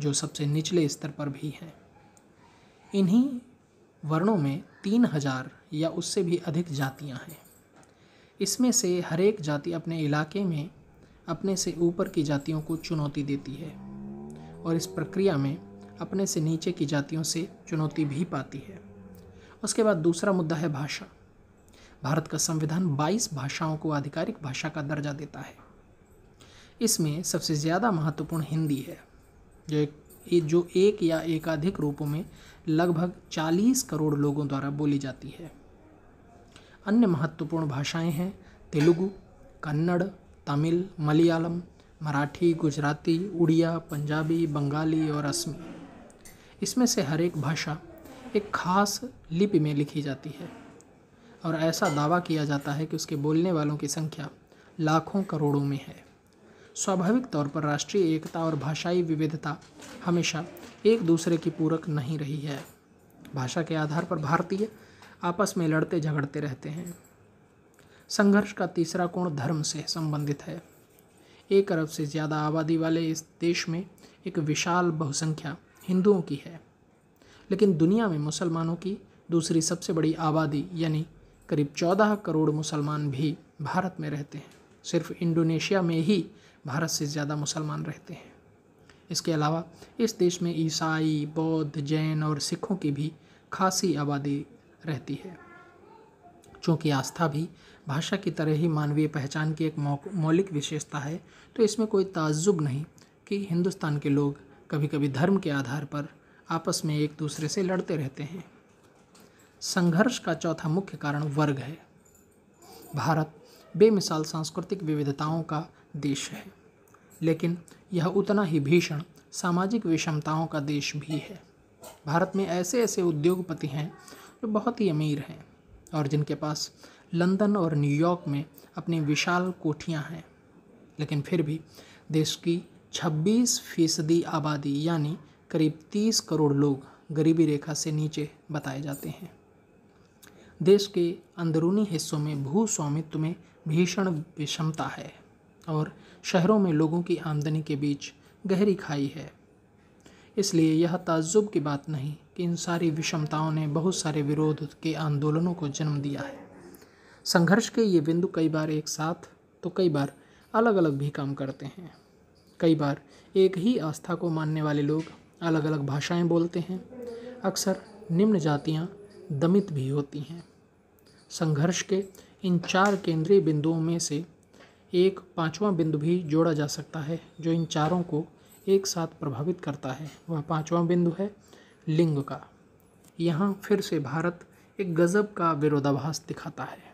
Speaker 1: जो सबसे निचले स्तर पर भी हैं इन्हीं वर्णों में तीन हजार या उससे भी अधिक जातियां हैं इसमें से हर एक जाति अपने इलाके में अपने से ऊपर की जातियों को चुनौती देती है और इस प्रक्रिया में अपने से नीचे की जातियों से चुनौती भी पाती है उसके बाद दूसरा मुद्दा है भाषा भारत का संविधान 22 भाषाओं को आधिकारिक भाषा का दर्जा देता है इसमें सबसे ज़्यादा महत्वपूर्ण हिंदी है जो एक जो एक या एकाधिक रूपों में लगभग 40 करोड़ लोगों द्वारा बोली जाती है अन्य महत्वपूर्ण भाषाएं हैं तेलुगु कन्नड़ तमिल मलयालम मराठी गुजराती उड़िया पंजाबी बंगाली और असमी इसमें से हर एक भाषा एक खास लिपि में लिखी जाती है और ऐसा दावा किया जाता है कि उसके बोलने वालों की संख्या लाखों करोड़ों में है स्वाभाविक तौर पर राष्ट्रीय एकता और भाषाई विविधता हमेशा एक दूसरे की पूरक नहीं रही है भाषा के आधार पर भारतीय आपस में लड़ते झगड़ते रहते हैं संघर्ष का तीसरा कोण धर्म से संबंधित है एक अरब से ज़्यादा आबादी वाले इस देश में एक विशाल बहुसंख्या हिंदुओं की है लेकिन दुनिया में मुसलमानों की दूसरी सबसे बड़ी आबादी यानी करीब 14 करोड़ मुसलमान भी भारत में रहते हैं सिर्फ इंडोनेशिया में ही भारत से ज़्यादा मुसलमान रहते हैं इसके अलावा इस देश में ईसाई बौद्ध जैन और सिखों की भी खासी आबादी रहती है चूँकि आस्था भी भाषा की तरह ही मानवीय पहचान की एक मौलिक विशेषता है तो इसमें कोई ताज्जुब नहीं कि हिंदुस्तान के लोग कभी कभी धर्म के आधार पर आपस में एक दूसरे से लड़ते रहते हैं संघर्ष का चौथा मुख्य कारण वर्ग है भारत बेमिसाल सांस्कृतिक विविधताओं का देश है लेकिन यह उतना ही भीषण सामाजिक विषमताओं का देश भी है भारत में ऐसे ऐसे उद्योगपति हैं जो बहुत ही अमीर हैं और जिनके पास लंदन और न्यूयॉर्क में अपनी विशाल कोठियां हैं लेकिन फिर भी देश की 26 फीसदी आबादी यानी करीब 30 करोड़ लोग गरीबी रेखा से नीचे बताए जाते हैं देश के अंदरूनी हिस्सों में भू स्वामित्व में भीषण विषमता है और शहरों में लोगों की आमदनी के बीच गहरी खाई है इसलिए यह ताज्जुब की बात नहीं कि इन सारी विषमताओं ने बहुत सारे विरोध के आंदोलनों को जन्म दिया है संघर्ष के ये बिंदु कई बार एक साथ तो कई बार अलग अलग भी काम करते हैं कई बार एक ही आस्था को मानने वाले लोग अलग अलग भाषाएं बोलते हैं अक्सर निम्न जातियां दमित भी होती हैं संघर्ष के इन चार केंद्रीय बिंदुओं में से एक पांचवा बिंदु भी जोड़ा जा सकता है जो इन चारों को एक साथ प्रभावित करता है वह पांचवा बिंदु है लिंग का यहाँ फिर से भारत एक गज़ब का विरोधाभास दिखाता है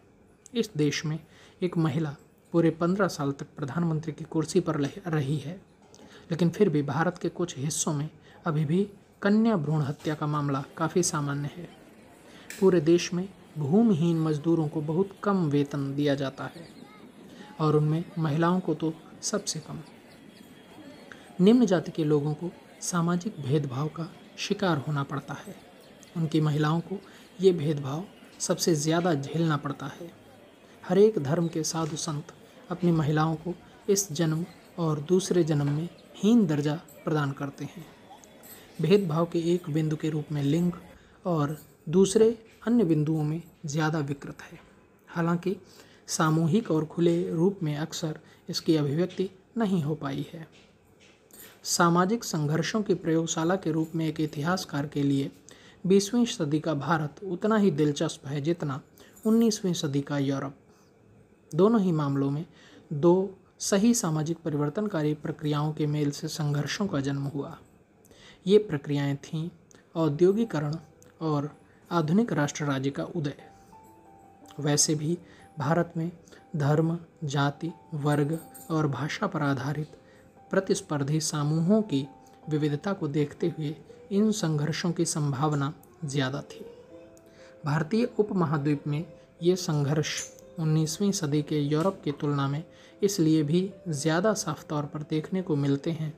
Speaker 1: इस देश में एक महिला पूरे पंद्रह साल तक प्रधानमंत्री की कुर्सी पर रही है लेकिन फिर भी भारत के कुछ हिस्सों में अभी भी कन्या भ्रूण हत्या का मामला काफ़ी सामान्य है पूरे देश में भूमिहीन मजदूरों को बहुत कम वेतन दिया जाता है और उनमें महिलाओं को तो सबसे कम निम्न जाति के लोगों को सामाजिक भेदभाव का शिकार होना पड़ता है उनकी महिलाओं को ये भेदभाव सबसे ज़्यादा झेलना पड़ता है हर एक धर्म के साधु संत अपनी महिलाओं को इस जन्म और दूसरे जन्म में हीन दर्जा प्रदान करते हैं भेदभाव के एक बिंदु के रूप में लिंग और दूसरे अन्य बिंदुओं में ज़्यादा विकृत है हालांकि सामूहिक और खुले रूप में अक्सर इसकी अभिव्यक्ति नहीं हो पाई है सामाजिक संघर्षों की प्रयोगशाला के रूप में एक इतिहासकार के लिए बीसवीं सदी का भारत उतना ही दिलचस्प है जितना उन्नीसवीं सदी का यूरोप दोनों ही मामलों में दो सही सामाजिक परिवर्तनकारी प्रक्रियाओं के मेल से संघर्षों का जन्म हुआ ये प्रक्रियाएं थीं औद्योगिकरण और आधुनिक राष्ट्र राज्य का उदय वैसे भी भारत में धर्म जाति वर्ग और भाषा पर आधारित प्रतिस्पर्धी समूहों की विविधता को देखते हुए इन संघर्षों की संभावना ज़्यादा थी भारतीय उपमहाद्वीप में ये संघर्ष 19वीं सदी के यूरोप की तुलना में इसलिए भी ज़्यादा साफ तौर पर देखने को मिलते हैं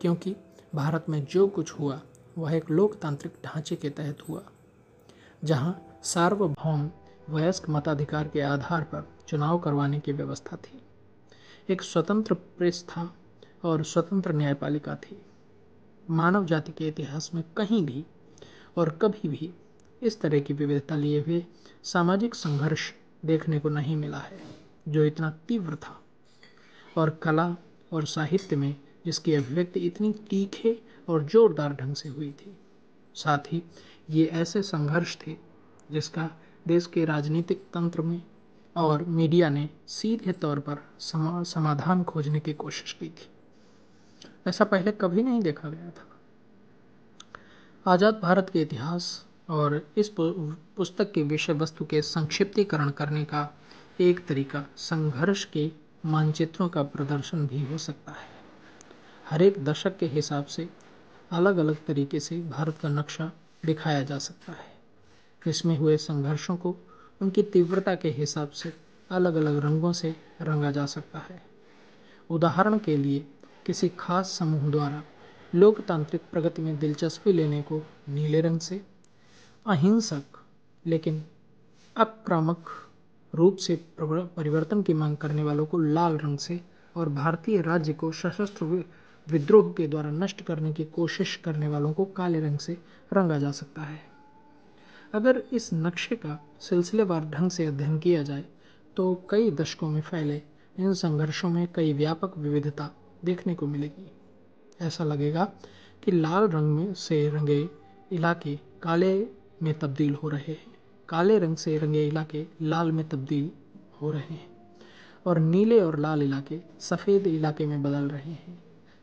Speaker 1: क्योंकि भारत में जो कुछ हुआ वह एक लोकतांत्रिक ढांचे के तहत हुआ जहां सार्वभौम वयस्क मताधिकार के आधार पर चुनाव करवाने की व्यवस्था थी एक स्वतंत्र प्रेस था और स्वतंत्र न्यायपालिका थी मानव जाति के इतिहास में कहीं भी और कभी भी इस तरह की विविधता लिए हुए सामाजिक संघर्ष देखने को नहीं मिला है जो इतना तीव्र था और कला और साहित्य में जिसकी अभिव्यक्ति इतनी तीखे और जोरदार ढंग से हुई थी साथ ही ये ऐसे संघर्ष थे जिसका देश के राजनीतिक तंत्र में और मीडिया ने सीधे तौर पर समा समाधान खोजने की कोशिश की थी ऐसा पहले कभी नहीं देखा गया था आज़ाद भारत के इतिहास और इस पुस्तक के विषय वस्तु के संक्षिप्तीकरण करने का एक तरीका संघर्ष के मानचित्रों का प्रदर्शन भी हो सकता है हर एक दशक के हिसाब से अलग अलग तरीके से भारत का नक्शा दिखाया जा सकता है इसमें हुए संघर्षों को उनकी तीव्रता के हिसाब से अलग अलग रंगों से रंगा जा सकता है उदाहरण के लिए किसी खास समूह द्वारा लोकतांत्रिक प्रगति में दिलचस्पी लेने को नीले रंग से अहिंसक लेकिन आक्रामक रूप से परिवर्तन की मांग करने वालों को लाल रंग से और भारतीय राज्य को सशस्त्र विद्रोह के द्वारा नष्ट करने की कोशिश करने वालों को काले रंग से रंगा जा सकता है अगर इस नक्शे का सिलसिलेवार ढंग से अध्ययन किया जाए तो कई दशकों में फैले इन संघर्षों में कई व्यापक विविधता देखने को मिलेगी ऐसा लगेगा कि लाल रंग में से रंगे इलाके काले में तब्दील हो रहे हैं काले रंग से रंगे इलाके लाल में तब्दील हो रहे हैं और नीले और लाल इलाके सफ़ेद इलाके में बदल रहे हैं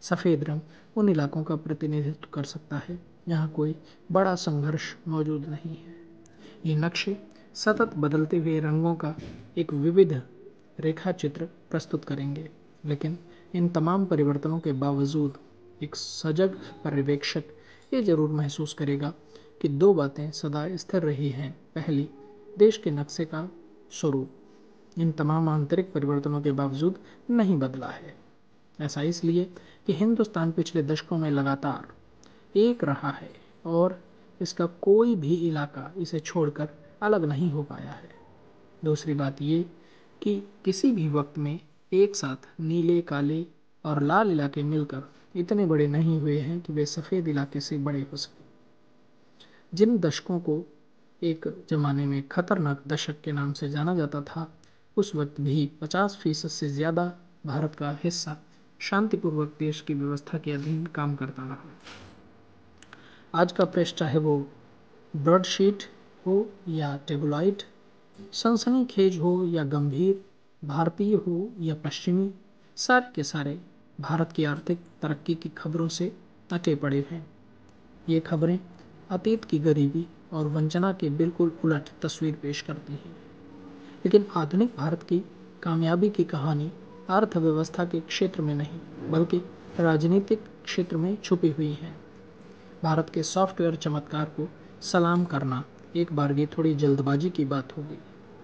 Speaker 1: सफ़ेद रंग उन इलाकों का प्रतिनिधित्व कर सकता है जहाँ कोई बड़ा संघर्ष मौजूद नहीं है ये नक्शे सतत बदलते हुए रंगों का एक विविध रेखा चित्र प्रस्तुत करेंगे लेकिन इन तमाम परिवर्तनों के बावजूद एक सजग पर्यवेक्षक ये ज़रूर महसूस करेगा कि दो बातें सदा स्थिर रही हैं पहली देश के नक्शे का स्वरूप इन तमाम आंतरिक परिवर्तनों के बावजूद नहीं बदला है ऐसा इसलिए कि हिंदुस्तान पिछले दशकों में लगातार एक रहा है और इसका कोई भी इलाका इसे छोड़कर अलग नहीं हो पाया है दूसरी बात ये कि किसी भी वक्त में एक साथ नीले काले और लाल इलाके मिलकर इतने बड़े नहीं हुए हैं कि वे सफ़ेद इलाके से बड़े हो सकें जिन दशकों को एक ज़माने में खतरनाक दशक के नाम से जाना जाता था उस वक्त भी 50 फीसद से ज़्यादा भारत का हिस्सा शांतिपूर्वक देश की व्यवस्था के अधीन काम करता रहा आज का प्रेस चाहे वो ब्रॉडशीट हो या टेबलाइट सनसनीखेज हो या गंभीर भारतीय हो या पश्चिमी सारे के सारे भारत की आर्थिक तरक्की की खबरों से अटे पड़े हैं ये खबरें अतीत की गरीबी और वंचना के बिल्कुल उलट तस्वीर पेश करती हैं लेकिन आधुनिक भारत की कामयाबी की कहानी अर्थव्यवस्था के क्षेत्र में नहीं बल्कि राजनीतिक क्षेत्र में छुपी हुई है भारत के सॉफ्टवेयर चमत्कार को सलाम करना एक बार ये थोड़ी जल्दबाजी की बात होगी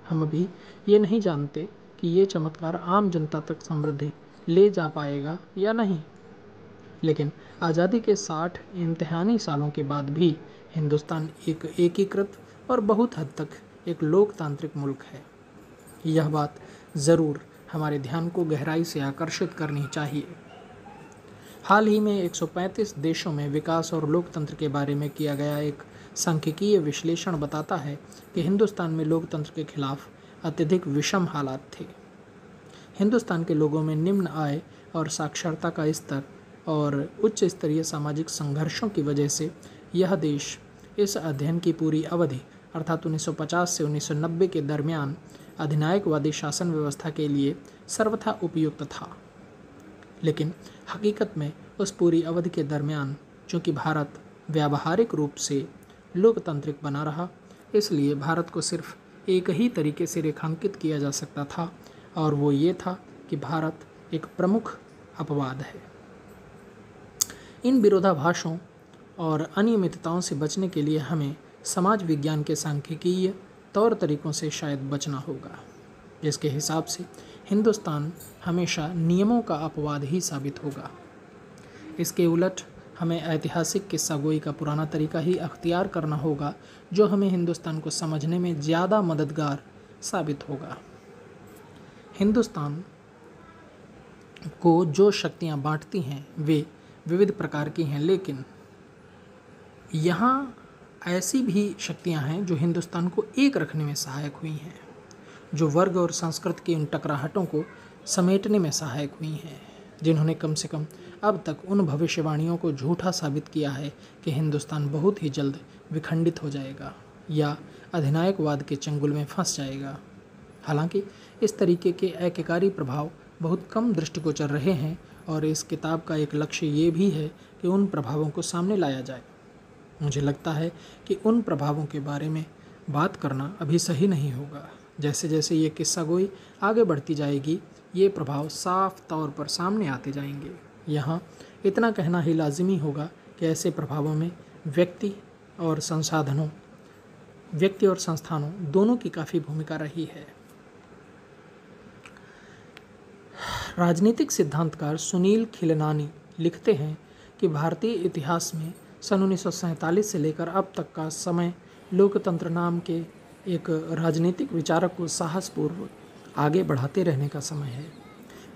Speaker 1: हम अभी ये नहीं जानते कि ये चमत्कार आम जनता तक समृद्धि ले जा पाएगा या नहीं लेकिन आज़ादी के साठ इम्तहानी सालों के बाद भी हिंदुस्तान एक एकीकृत और बहुत हद तक एक लोकतांत्रिक मुल्क है यह बात ज़रूर हमारे ध्यान को गहराई से आकर्षित करनी चाहिए हाल ही में 135 देशों में विकास और लोकतंत्र के बारे में किया गया एक सांख्यिकीय विश्लेषण बताता है कि हिंदुस्तान में लोकतंत्र के खिलाफ अत्यधिक विषम हालात थे हिंदुस्तान के लोगों में निम्न आय और साक्षरता का स्तर और उच्च स्तरीय सामाजिक संघर्षों की वजह से यह देश इस अध्ययन की पूरी अवधि अर्थात 1950 से 1990 के दरमियान अधिनायकवादी शासन व्यवस्था के लिए सर्वथा उपयुक्त था लेकिन हकीकत में उस पूरी अवधि के दरमियान चूँकि भारत व्यावहारिक रूप से लोकतांत्रिक बना रहा इसलिए भारत को सिर्फ एक ही तरीके से रेखांकित किया जा सकता था और वो ये था कि भारत एक प्रमुख अपवाद है इन विरोधाभासों और अनियमितताओं से बचने के लिए हमें समाज विज्ञान के सांख्यिकीय तौर तरीक़ों से शायद बचना होगा जिसके हिसाब से हिंदुस्तान हमेशा नियमों का अपवाद ही साबित होगा इसके उलट हमें ऐतिहासिक किस्सा गोई का पुराना तरीका ही अख्तियार करना होगा जो हमें हिंदुस्तान को समझने में ज़्यादा मददगार साबित होगा हिंदुस्तान को जो शक्तियाँ बांटती हैं वे विविध प्रकार की हैं लेकिन यहाँ ऐसी भी शक्तियां हैं जो हिंदुस्तान को एक रखने में सहायक हुई हैं जो वर्ग और संस्कृत की उन टकराहटों को समेटने में सहायक हुई हैं जिन्होंने कम से कम अब तक उन भविष्यवाणियों को झूठा साबित किया है कि हिंदुस्तान बहुत ही जल्द विखंडित हो जाएगा या अधिनायकवाद के चंगुल में फंस जाएगा हालांकि इस तरीके के एकेकारी प्रभाव बहुत कम दृष्टिगोचर रहे हैं और इस किताब का एक लक्ष्य ये भी है कि उन प्रभावों को सामने लाया जाए मुझे लगता है कि उन प्रभावों के बारे में बात करना अभी सही नहीं होगा जैसे जैसे ये किस्सा गोई आगे बढ़ती जाएगी ये प्रभाव साफ तौर पर सामने आते जाएंगे यहाँ इतना कहना ही लाजमी होगा कि ऐसे प्रभावों में व्यक्ति और संसाधनों व्यक्ति और संस्थानों दोनों की काफ़ी भूमिका रही है राजनीतिक सिद्धांतकार सुनील खिलनानी लिखते हैं कि भारतीय इतिहास में सन उन्नीस से लेकर अब तक का समय लोकतंत्र नाम के एक राजनीतिक विचारक को साहसपूर्वक आगे बढ़ाते रहने का समय है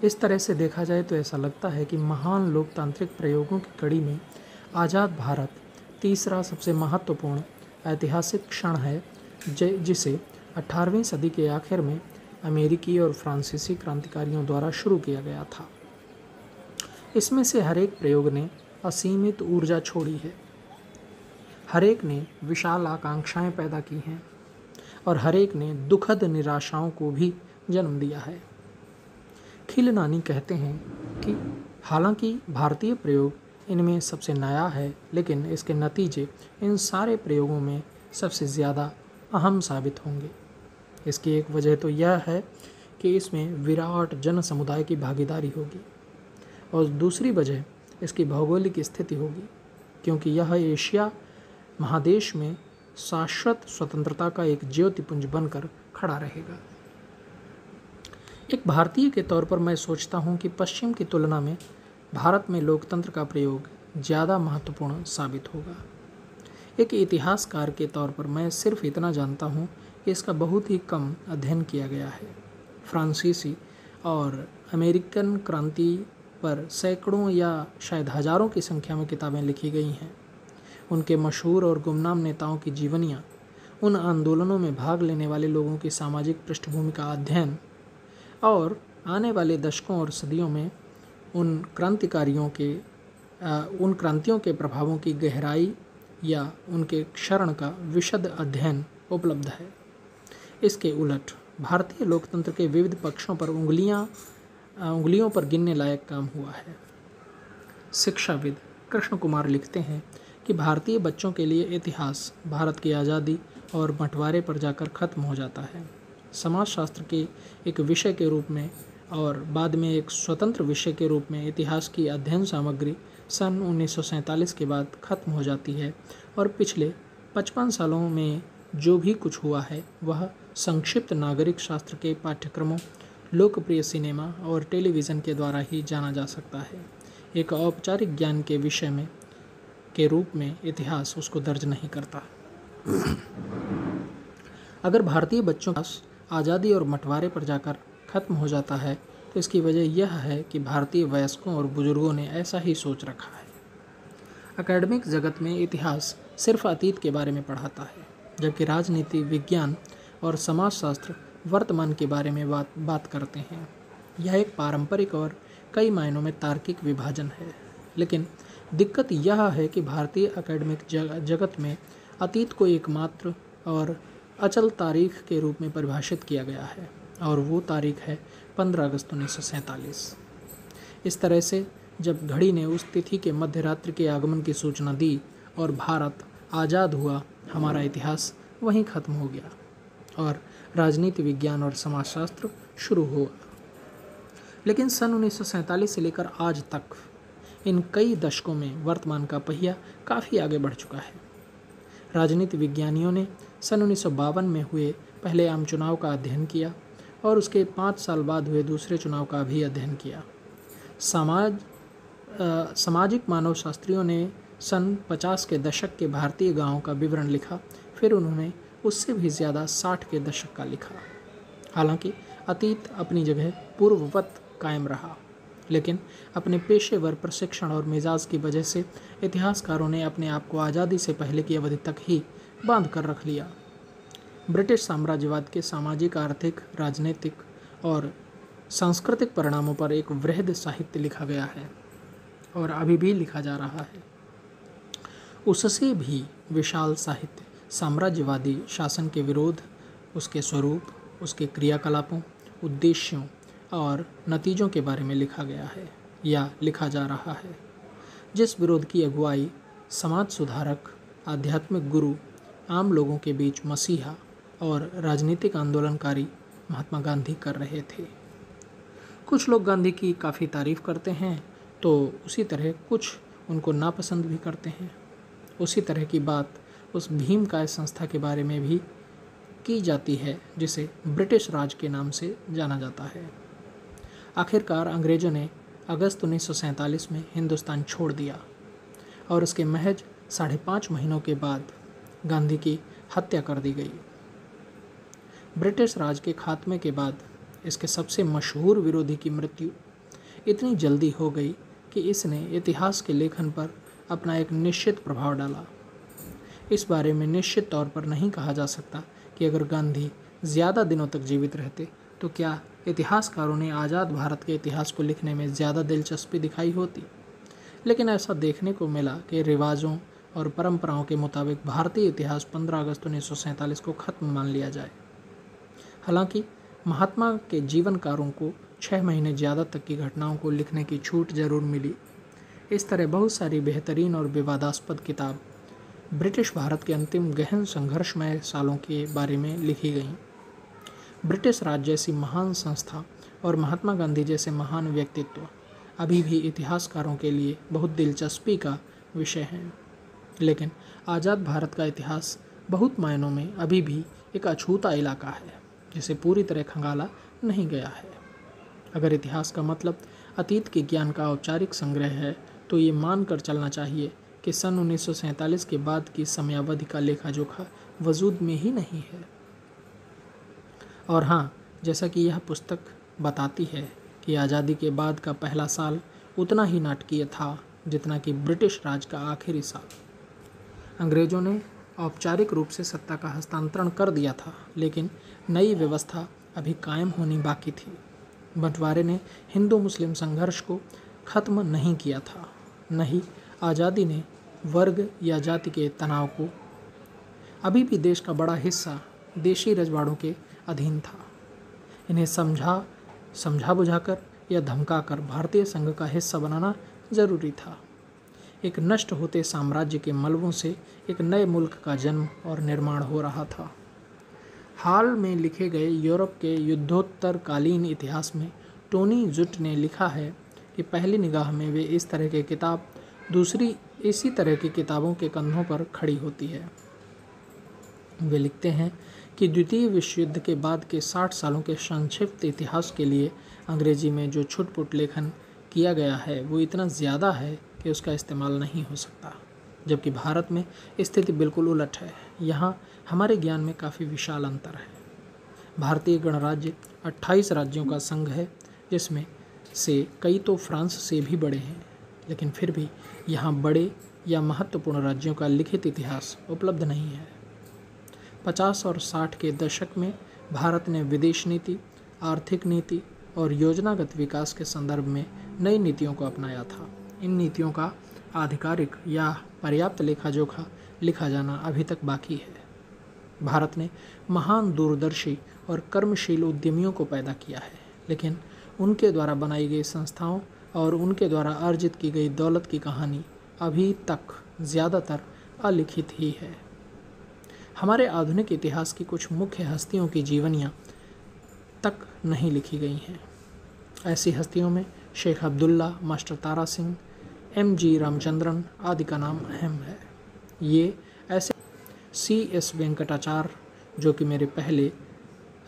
Speaker 1: इस तरह से देखा जाए तो ऐसा लगता है कि महान लोकतांत्रिक प्रयोगों की कड़ी में आज़ाद भारत तीसरा सबसे महत्वपूर्ण ऐतिहासिक क्षण है जिसे 18वीं सदी के आखिर में अमेरिकी और फ्रांसीसी क्रांतिकारियों द्वारा शुरू किया गया था इसमें से हर एक प्रयोग ने असीमित ऊर्जा छोड़ी है हर एक ने विशाल आकांक्षाएं पैदा की हैं और हर एक ने दुखद निराशाओं को भी जन्म दिया है खिल नानी कहते हैं कि हालांकि भारतीय प्रयोग इनमें सबसे नया है लेकिन इसके नतीजे इन सारे प्रयोगों में सबसे ज़्यादा अहम साबित होंगे इसकी एक वजह तो यह है कि इसमें विराट जन समुदाय की भागीदारी होगी और दूसरी वजह इसकी भौगोलिक स्थिति होगी क्योंकि यह एशिया महादेश में शाश्वत स्वतंत्रता का एक ज्योतिपुंज बनकर खड़ा रहेगा एक भारतीय के तौर पर मैं सोचता हूँ कि पश्चिम की तुलना में भारत में लोकतंत्र का प्रयोग ज़्यादा महत्वपूर्ण साबित होगा एक इतिहासकार के तौर पर मैं सिर्फ इतना जानता हूँ कि इसका बहुत ही कम अध्ययन किया गया है फ्रांसीसी और अमेरिकन क्रांति पर सैकड़ों या शायद हज़ारों की संख्या में किताबें लिखी गई हैं उनके मशहूर और गुमनाम नेताओं की जीवनियाँ उन आंदोलनों में भाग लेने वाले लोगों की सामाजिक पृष्ठभूमि का अध्ययन और आने वाले दशकों और सदियों में उन क्रांतिकारियों के आ, उन क्रांतियों के प्रभावों की गहराई या उनके क्षरण का विशद अध्ययन उपलब्ध है इसके उलट भारतीय लोकतंत्र के विविध पक्षों पर उंगलियां उंगलियों पर गिनने लायक काम हुआ है शिक्षाविद कृष्ण कुमार लिखते हैं कि भारतीय बच्चों के लिए इतिहास भारत की आज़ादी और बंटवारे पर जाकर ख़त्म हो जाता है समाजशास्त्र के एक विषय के रूप में और बाद में एक स्वतंत्र विषय के रूप में इतिहास की अध्ययन सामग्री सन उन्नीस के बाद ख़त्म हो जाती है और पिछले पचपन सालों में जो भी कुछ हुआ है वह संक्षिप्त नागरिक शास्त्र के पाठ्यक्रमों लोकप्रिय सिनेमा और टेलीविज़न के द्वारा ही जाना जा सकता है एक औपचारिक ज्ञान के विषय में के रूप में इतिहास उसको दर्ज नहीं करता अगर भारतीय बच्चों का आज़ादी और मटवारे पर जाकर खत्म हो जाता है तो इसकी वजह यह है कि भारतीय वयस्कों और बुजुर्गों ने ऐसा ही सोच रखा है अकेडमिक जगत में इतिहास सिर्फ अतीत के बारे में पढ़ाता है जबकि राजनीति विज्ञान और समाजशास्त्र वर्तमान के बारे में बात बात करते हैं यह एक पारंपरिक और कई मायनों में तार्किक विभाजन है लेकिन दिक्कत यह है कि भारतीय अकेडमिक जगत में अतीत को एकमात्र और अचल तारीख के रूप में परिभाषित किया गया है और वो तारीख है 15 अगस्त उन्नीस इस तरह से जब घड़ी ने उस तिथि के मध्य रात्रि के आगमन की सूचना दी और भारत आज़ाद हुआ हमारा इतिहास वहीं ख़त्म हो गया और राजनीति विज्ञान और समाजशास्त्र शुरू हुआ लेकिन सन उन्नीस से लेकर आज तक इन कई दशकों में वर्तमान का पहिया काफ़ी आगे बढ़ चुका है राजनीति विज्ञानियों ने सन उन्नीस में हुए पहले आम चुनाव का अध्ययन किया और उसके पाँच साल बाद हुए दूसरे चुनाव का भी अध्ययन किया समाज आ, सामाजिक मानव शास्त्रियों ने सन 50 के दशक के भारतीय गांवों का विवरण लिखा फिर उन्होंने उससे भी ज़्यादा साठ के दशक का लिखा हालांकि अतीत अपनी जगह पूर्ववत कायम रहा लेकिन अपने पेशेवर प्रशिक्षण और मिजाज की वजह से इतिहासकारों ने अपने आप को आज़ादी से पहले की अवधि तक ही बांध कर रख लिया ब्रिटिश साम्राज्यवाद के सामाजिक आर्थिक राजनीतिक और सांस्कृतिक परिणामों पर एक वृहद साहित्य लिखा गया है और अभी भी लिखा जा रहा है उससे भी विशाल साहित्य साम्राज्यवादी शासन के विरोध उसके स्वरूप उसके क्रियाकलापों उद्देश्यों और नतीजों के बारे में लिखा गया है या लिखा जा रहा है जिस विरोध की अगुवाई समाज सुधारक आध्यात्मिक गुरु आम लोगों के बीच मसीहा और राजनीतिक आंदोलनकारी महात्मा गांधी कर रहे थे कुछ लोग गांधी की काफ़ी तारीफ़ करते हैं तो उसी तरह कुछ उनको नापसंद भी करते हैं उसी तरह की बात उस भीम काय संस्था के बारे में भी की जाती है जिसे ब्रिटिश राज के नाम से जाना जाता है आखिरकार अंग्रेज़ों ने अगस्त उन्नीस में हिंदुस्तान छोड़ दिया और उसके महज साढ़े पाँच महीनों के बाद गांधी की हत्या कर दी गई ब्रिटिश राज के खात्मे के बाद इसके सबसे मशहूर विरोधी की मृत्यु इतनी जल्दी हो गई कि इसने इतिहास के लेखन पर अपना एक निश्चित प्रभाव डाला इस बारे में निश्चित तौर पर नहीं कहा जा सकता कि अगर गांधी ज़्यादा दिनों तक जीवित रहते तो क्या इतिहासकारों ने आज़ाद भारत के इतिहास को लिखने में ज़्यादा दिलचस्पी दिखाई होती लेकिन ऐसा देखने को मिला कि रिवाजों और परंपराओं के मुताबिक भारतीय इतिहास 15 अगस्त उन्नीस को ख़त्म मान लिया जाए हालांकि महात्मा के जीवनकारों को छः महीने ज़्यादा तक की घटनाओं को लिखने की छूट जरूर मिली इस तरह बहुत सारी बेहतरीन और विवादास्पद किताब ब्रिटिश भारत के अंतिम गहन संघर्षमय सालों के बारे में लिखी गई ब्रिटिश राज जैसी महान संस्था और महात्मा गांधी जैसे महान व्यक्तित्व अभी भी इतिहासकारों के लिए बहुत दिलचस्पी का विषय है लेकिन आज़ाद भारत का इतिहास बहुत मायनों में अभी भी एक अछूता इलाका है जिसे पूरी तरह खंगाला नहीं गया है अगर इतिहास का मतलब अतीत के ज्ञान का औपचारिक संग्रह है तो ये मान कर चलना चाहिए कि सन उन्नीस के बाद की समयावधि का लेखा जोखा वजूद में ही नहीं है और हाँ जैसा कि यह पुस्तक बताती है कि आज़ादी के बाद का पहला साल उतना ही नाटकीय था जितना कि ब्रिटिश राज का आखिरी साल अंग्रेज़ों ने औपचारिक रूप से सत्ता का हस्तांतरण कर दिया था लेकिन नई व्यवस्था अभी कायम होनी बाकी थी बंटवारे ने हिंदू मुस्लिम संघर्ष को ख़त्म नहीं किया था नहीं आज़ादी ने वर्ग या जाति के तनाव को अभी भी देश का बड़ा हिस्सा देशी रजवाड़ों के अधीन था इन्हें समझा समझा बुझाकर या धमकाकर भारतीय संघ का हिस्सा बनाना जरूरी था एक नष्ट होते साम्राज्य के मलबों से एक नए मुल्क का जन्म और निर्माण हो रहा था हाल में लिखे गए यूरोप के युद्धोत्तरकालीन इतिहास में टोनी जुट ने लिखा है कि पहली निगाह में वे इस तरह के किताब दूसरी इसी तरह की किताबों के कंधों पर खड़ी होती है वे लिखते हैं कि द्वितीय विश्व युद्ध के बाद के 60 सालों के संक्षिप्त इतिहास के लिए अंग्रेजी में जो छुटपुट लेखन किया गया है वो इतना ज़्यादा है कि उसका इस्तेमाल नहीं हो सकता जबकि भारत में स्थिति बिल्कुल उलट है यहाँ हमारे ज्ञान में काफ़ी विशाल अंतर है भारतीय गणराज्य 28 राज्यों का संघ है जिसमें से कई तो फ्रांस से भी बड़े हैं लेकिन फिर भी यहाँ बड़े या महत्वपूर्ण राज्यों का लिखित इतिहास उपलब्ध नहीं है पचास और साठ के दशक में भारत ने विदेश नीति आर्थिक नीति और योजनागत विकास के संदर्भ में नई नीतियों को अपनाया था इन नीतियों का आधिकारिक या पर्याप्त लेखा जोखा लिखा जाना अभी तक बाकी है भारत ने महान दूरदर्शी और कर्मशील उद्यमियों को पैदा किया है लेकिन उनके द्वारा बनाई गई संस्थाओं और उनके द्वारा अर्जित की गई दौलत की कहानी अभी तक ज़्यादातर अलिखित ही है हमारे आधुनिक इतिहास की कुछ मुख्य हस्तियों की जीवनियाँ तक नहीं लिखी गई हैं ऐसी हस्तियों में Sheikh Abdullah Master Tara Singh M G Ramachandran आदि का नाम अहम है ये ऐसे सी एस वेंकटाचार्य जो कि मेरे पहले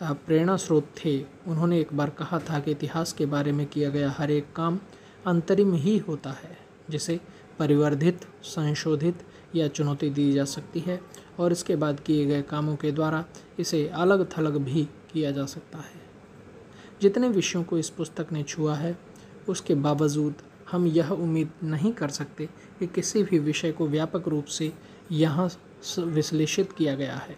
Speaker 1: प्रेरणा स्रोत थे उन्होंने एक बार कहा था कि इतिहास के बारे में किया गया हर एक काम अंतरिम ही होता है जिसे परिवर्धित संशोधित या चुनौती दी जा सकती है और इसके बाद किए गए कामों के द्वारा इसे अलग थलग भी किया जा सकता है जितने विषयों को इस पुस्तक ने छुआ है उसके बावजूद हम यह उम्मीद नहीं कर सकते कि किसी भी विषय को व्यापक रूप से यहाँ विश्लेषित किया गया है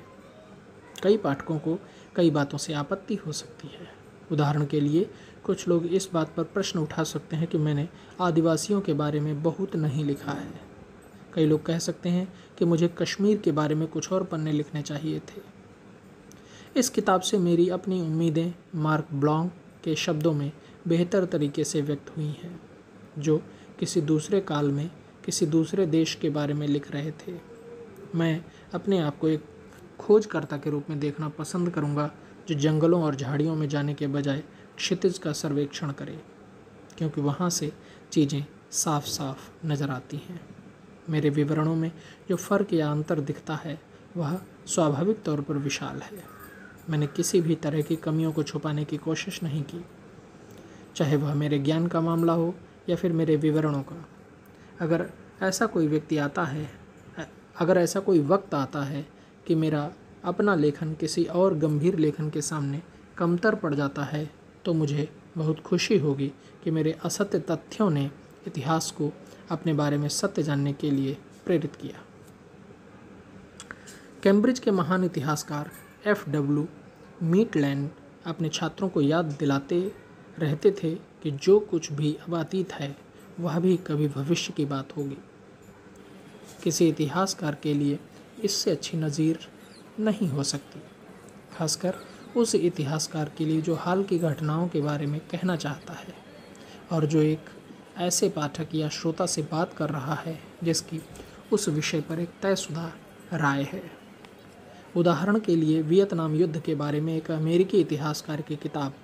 Speaker 1: कई पाठकों को कई बातों से आपत्ति हो सकती है उदाहरण के लिए कुछ लोग इस बात पर प्रश्न उठा सकते हैं कि मैंने आदिवासियों के बारे में बहुत नहीं लिखा है कई लोग कह सकते हैं कि मुझे कश्मीर के बारे में कुछ और पन्ने लिखने चाहिए थे इस किताब से मेरी अपनी उम्मीदें मार्क ब्लॉन्ग के शब्दों में बेहतर तरीके से व्यक्त हुई हैं जो किसी दूसरे काल में किसी दूसरे देश के बारे में लिख रहे थे मैं अपने आप को एक खोजकर्ता के रूप में देखना पसंद करूँगा जो जंगलों और झाड़ियों में जाने के बजाय क्षितिज का सर्वेक्षण करे क्योंकि वहाँ से चीज़ें साफ साफ नज़र आती हैं मेरे विवरणों में जो फ़र्क या अंतर दिखता है वह स्वाभाविक तौर पर विशाल है मैंने किसी भी तरह की कमियों को छुपाने की कोशिश नहीं की चाहे वह मेरे ज्ञान का मामला हो या फिर मेरे विवरणों का अगर ऐसा कोई व्यक्ति आता है अगर ऐसा कोई वक्त आता है कि मेरा अपना लेखन किसी और गंभीर लेखन के सामने कमतर पड़ जाता है तो मुझे बहुत खुशी होगी कि मेरे असत्य तथ्यों ने इतिहास को अपने बारे में सत्य जानने के लिए प्रेरित किया कैम्ब्रिज के महान इतिहासकार एफ डब्ल्यू मीटलैंड अपने छात्रों को याद दिलाते रहते थे कि जो कुछ भी अब अतीत है वह भी कभी भविष्य की बात होगी किसी इतिहासकार के लिए इससे अच्छी नज़ीर नहीं हो सकती खासकर उस इतिहासकार के लिए जो हाल की घटनाओं के बारे में कहना चाहता है और जो एक ऐसे पाठक या श्रोता से बात कर रहा है जिसकी उस विषय पर एक तयशुदा राय है उदाहरण के लिए वियतनाम युद्ध के बारे में एक अमेरिकी इतिहासकार की किताब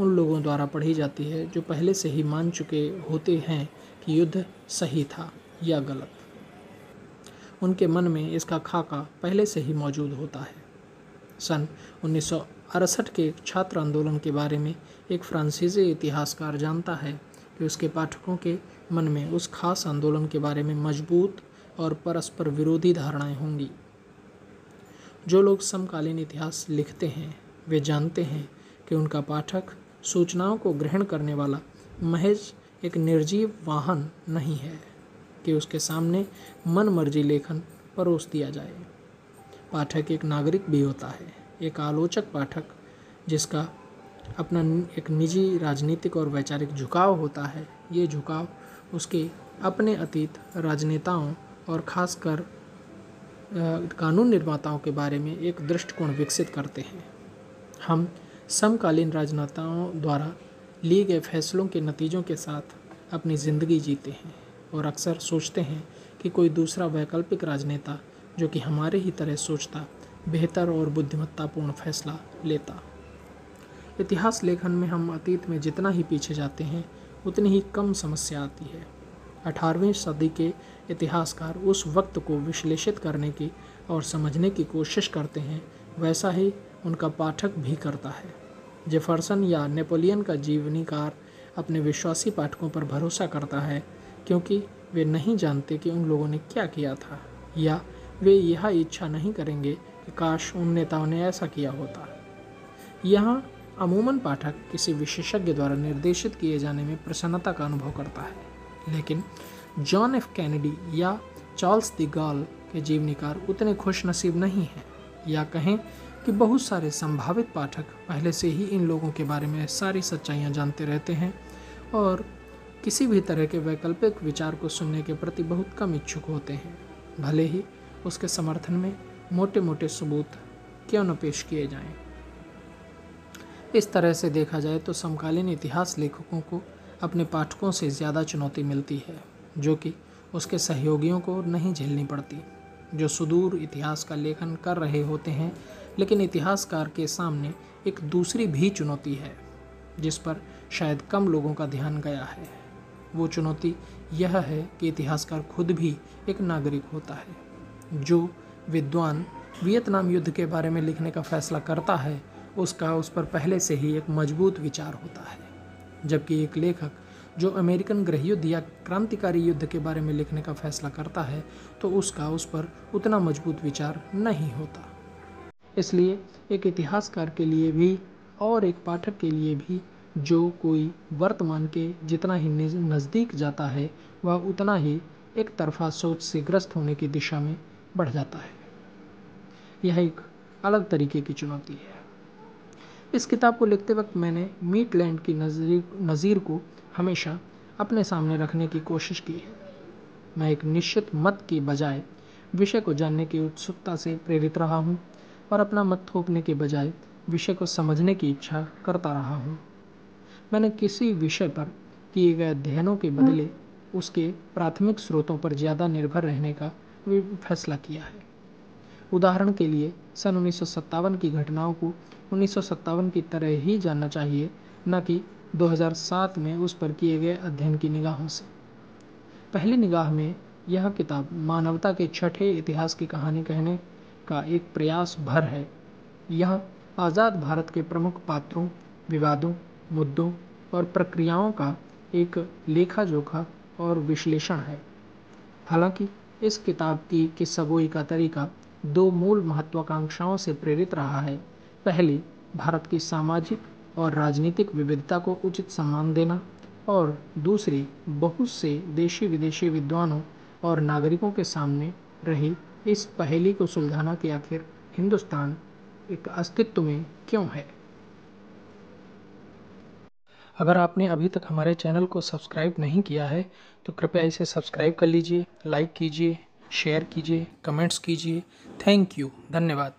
Speaker 1: उन लोगों द्वारा पढ़ी जाती है जो पहले से ही मान चुके होते हैं कि युद्ध सही था या गलत उनके मन में इसका खाका पहले से ही मौजूद होता है सन उन्नीस के छात्र आंदोलन के बारे में एक फ्रांसीसी इतिहासकार जानता है कि उसके पाठकों के मन में उस खास आंदोलन के बारे में मजबूत और परस्पर विरोधी धारणाएं होंगी जो लोग समकालीन इतिहास लिखते हैं वे जानते हैं कि उनका पाठक सूचनाओं को ग्रहण करने वाला महज एक निर्जीव वाहन नहीं है कि उसके सामने मन मर्जी लेखन परोस दिया जाए पाठक एक नागरिक भी होता है एक आलोचक पाठक जिसका अपना एक निजी राजनीतिक और वैचारिक झुकाव होता है ये झुकाव उसके अपने अतीत राजनेताओं और ख़ासकर कानून निर्माताओं के बारे में एक दृष्टिकोण विकसित करते हैं हम समकालीन राजनेताओं द्वारा लिए गए फैसलों के नतीजों के साथ अपनी ज़िंदगी जीते हैं और अक्सर सोचते हैं कि कोई दूसरा वैकल्पिक राजनेता जो कि हमारे ही तरह सोचता बेहतर और बुद्धिमत्तापूर्ण फैसला लेता इतिहास लेखन में हम अतीत में जितना ही पीछे जाते हैं उतनी ही कम समस्या आती है अठारहवीं सदी के इतिहासकार उस वक्त को विश्लेषित करने की और समझने की कोशिश करते हैं वैसा ही उनका पाठक भी करता है जेफरसन या नेपोलियन का जीवनीकार अपने विश्वासी पाठकों पर भरोसा करता है क्योंकि वे नहीं जानते कि उन लोगों ने क्या किया था या वे यह इच्छा नहीं करेंगे कि काश उन नेताओं ने ऐसा किया होता यहाँ अमूमन पाठक किसी विशेषज्ञ द्वारा निर्देशित किए जाने में प्रसन्नता का अनुभव करता है लेकिन जॉन एफ कैनेडी या चार्ल्स दी गॉल के जीवनीकार उतने खुश नसीब नहीं हैं या कहें कि बहुत सारे संभावित पाठक पहले से ही इन लोगों के बारे में सारी सच्चाइयाँ जानते रहते हैं और किसी भी तरह के वैकल्पिक विचार को सुनने के प्रति बहुत कम इच्छुक होते हैं भले ही उसके समर्थन में मोटे मोटे सबूत क्यों न पेश किए जाएं। इस तरह से देखा जाए तो समकालीन इतिहास लेखकों को अपने पाठकों से ज़्यादा चुनौती मिलती है जो कि उसके सहयोगियों को नहीं झेलनी पड़ती जो सुदूर इतिहास का लेखन कर रहे होते हैं लेकिन इतिहासकार के सामने एक दूसरी भी चुनौती है जिस पर शायद कम लोगों का ध्यान गया है वो चुनौती यह है कि इतिहासकार खुद भी एक नागरिक होता है जो विद्वान वियतनाम युद्ध के बारे में लिखने का फैसला करता है उसका उस पर पहले से ही एक मजबूत विचार होता है जबकि एक लेखक जो अमेरिकन गृहयुद्ध युद्ध या क्रांतिकारी युद्ध के बारे में लिखने का फैसला करता है तो उसका उस पर उतना मजबूत विचार नहीं होता इसलिए एक इतिहासकार के लिए भी और एक पाठक के लिए भी जो कोई वर्तमान के जितना ही नज़दीक जाता है वह उतना ही एक तरफ़ा सोच से ग्रस्त होने की दिशा में बढ़ जाता है यह एक अलग तरीके की चुनौती है इस किताब को लिखते वक्त मैंने मीटलैंड की नज़ीर को हमेशा अपने सामने रखने की कोशिश की है मैं एक निश्चित मत की बजाय विषय को जानने की उत्सुकता से प्रेरित रहा हूँ और अपना मत थोपने के बजाय विषय को समझने की इच्छा करता रहा हूँ मैंने किसी विषय पर किए गए अध्ययनों के बदले हाँ। उसके प्राथमिक स्रोतों पर ज़्यादा निर्भर रहने का फैसला किया है उदाहरण के लिए सन उन्नीस सौ सत्तावन की घटनाओं को उन्नीस सौ सत्तावन की तरह ही जानना चाहिए न कि 2007 में उस पर किए गए अध्ययन की निगाहों से पहली निगाह में यह किताब मानवता के छठे इतिहास की कहानी कहने का एक प्रयास भर है यह आज़ाद भारत के प्रमुख पात्रों विवादों मुद्दों और प्रक्रियाओं का एक लेखा जोखा और विश्लेषण है हालांकि इस किताब की किस्सागोई का तरीका दो मूल महत्वाकांक्षाओं से प्रेरित रहा है पहली भारत की सामाजिक और राजनीतिक विविधता को उचित सम्मान देना और दूसरी बहुत से देशी विदेशी विद्वानों और नागरिकों के सामने रही इस पहेली को सुलझाना कि आखिर हिंदुस्तान एक अस्तित्व में क्यों है अगर आपने अभी तक हमारे चैनल को सब्सक्राइब नहीं किया है तो कृपया इसे सब्सक्राइब कर लीजिए लाइक कीजिए शेयर कीजिए कमेंट्स कीजिए थैंक यू धन्यवाद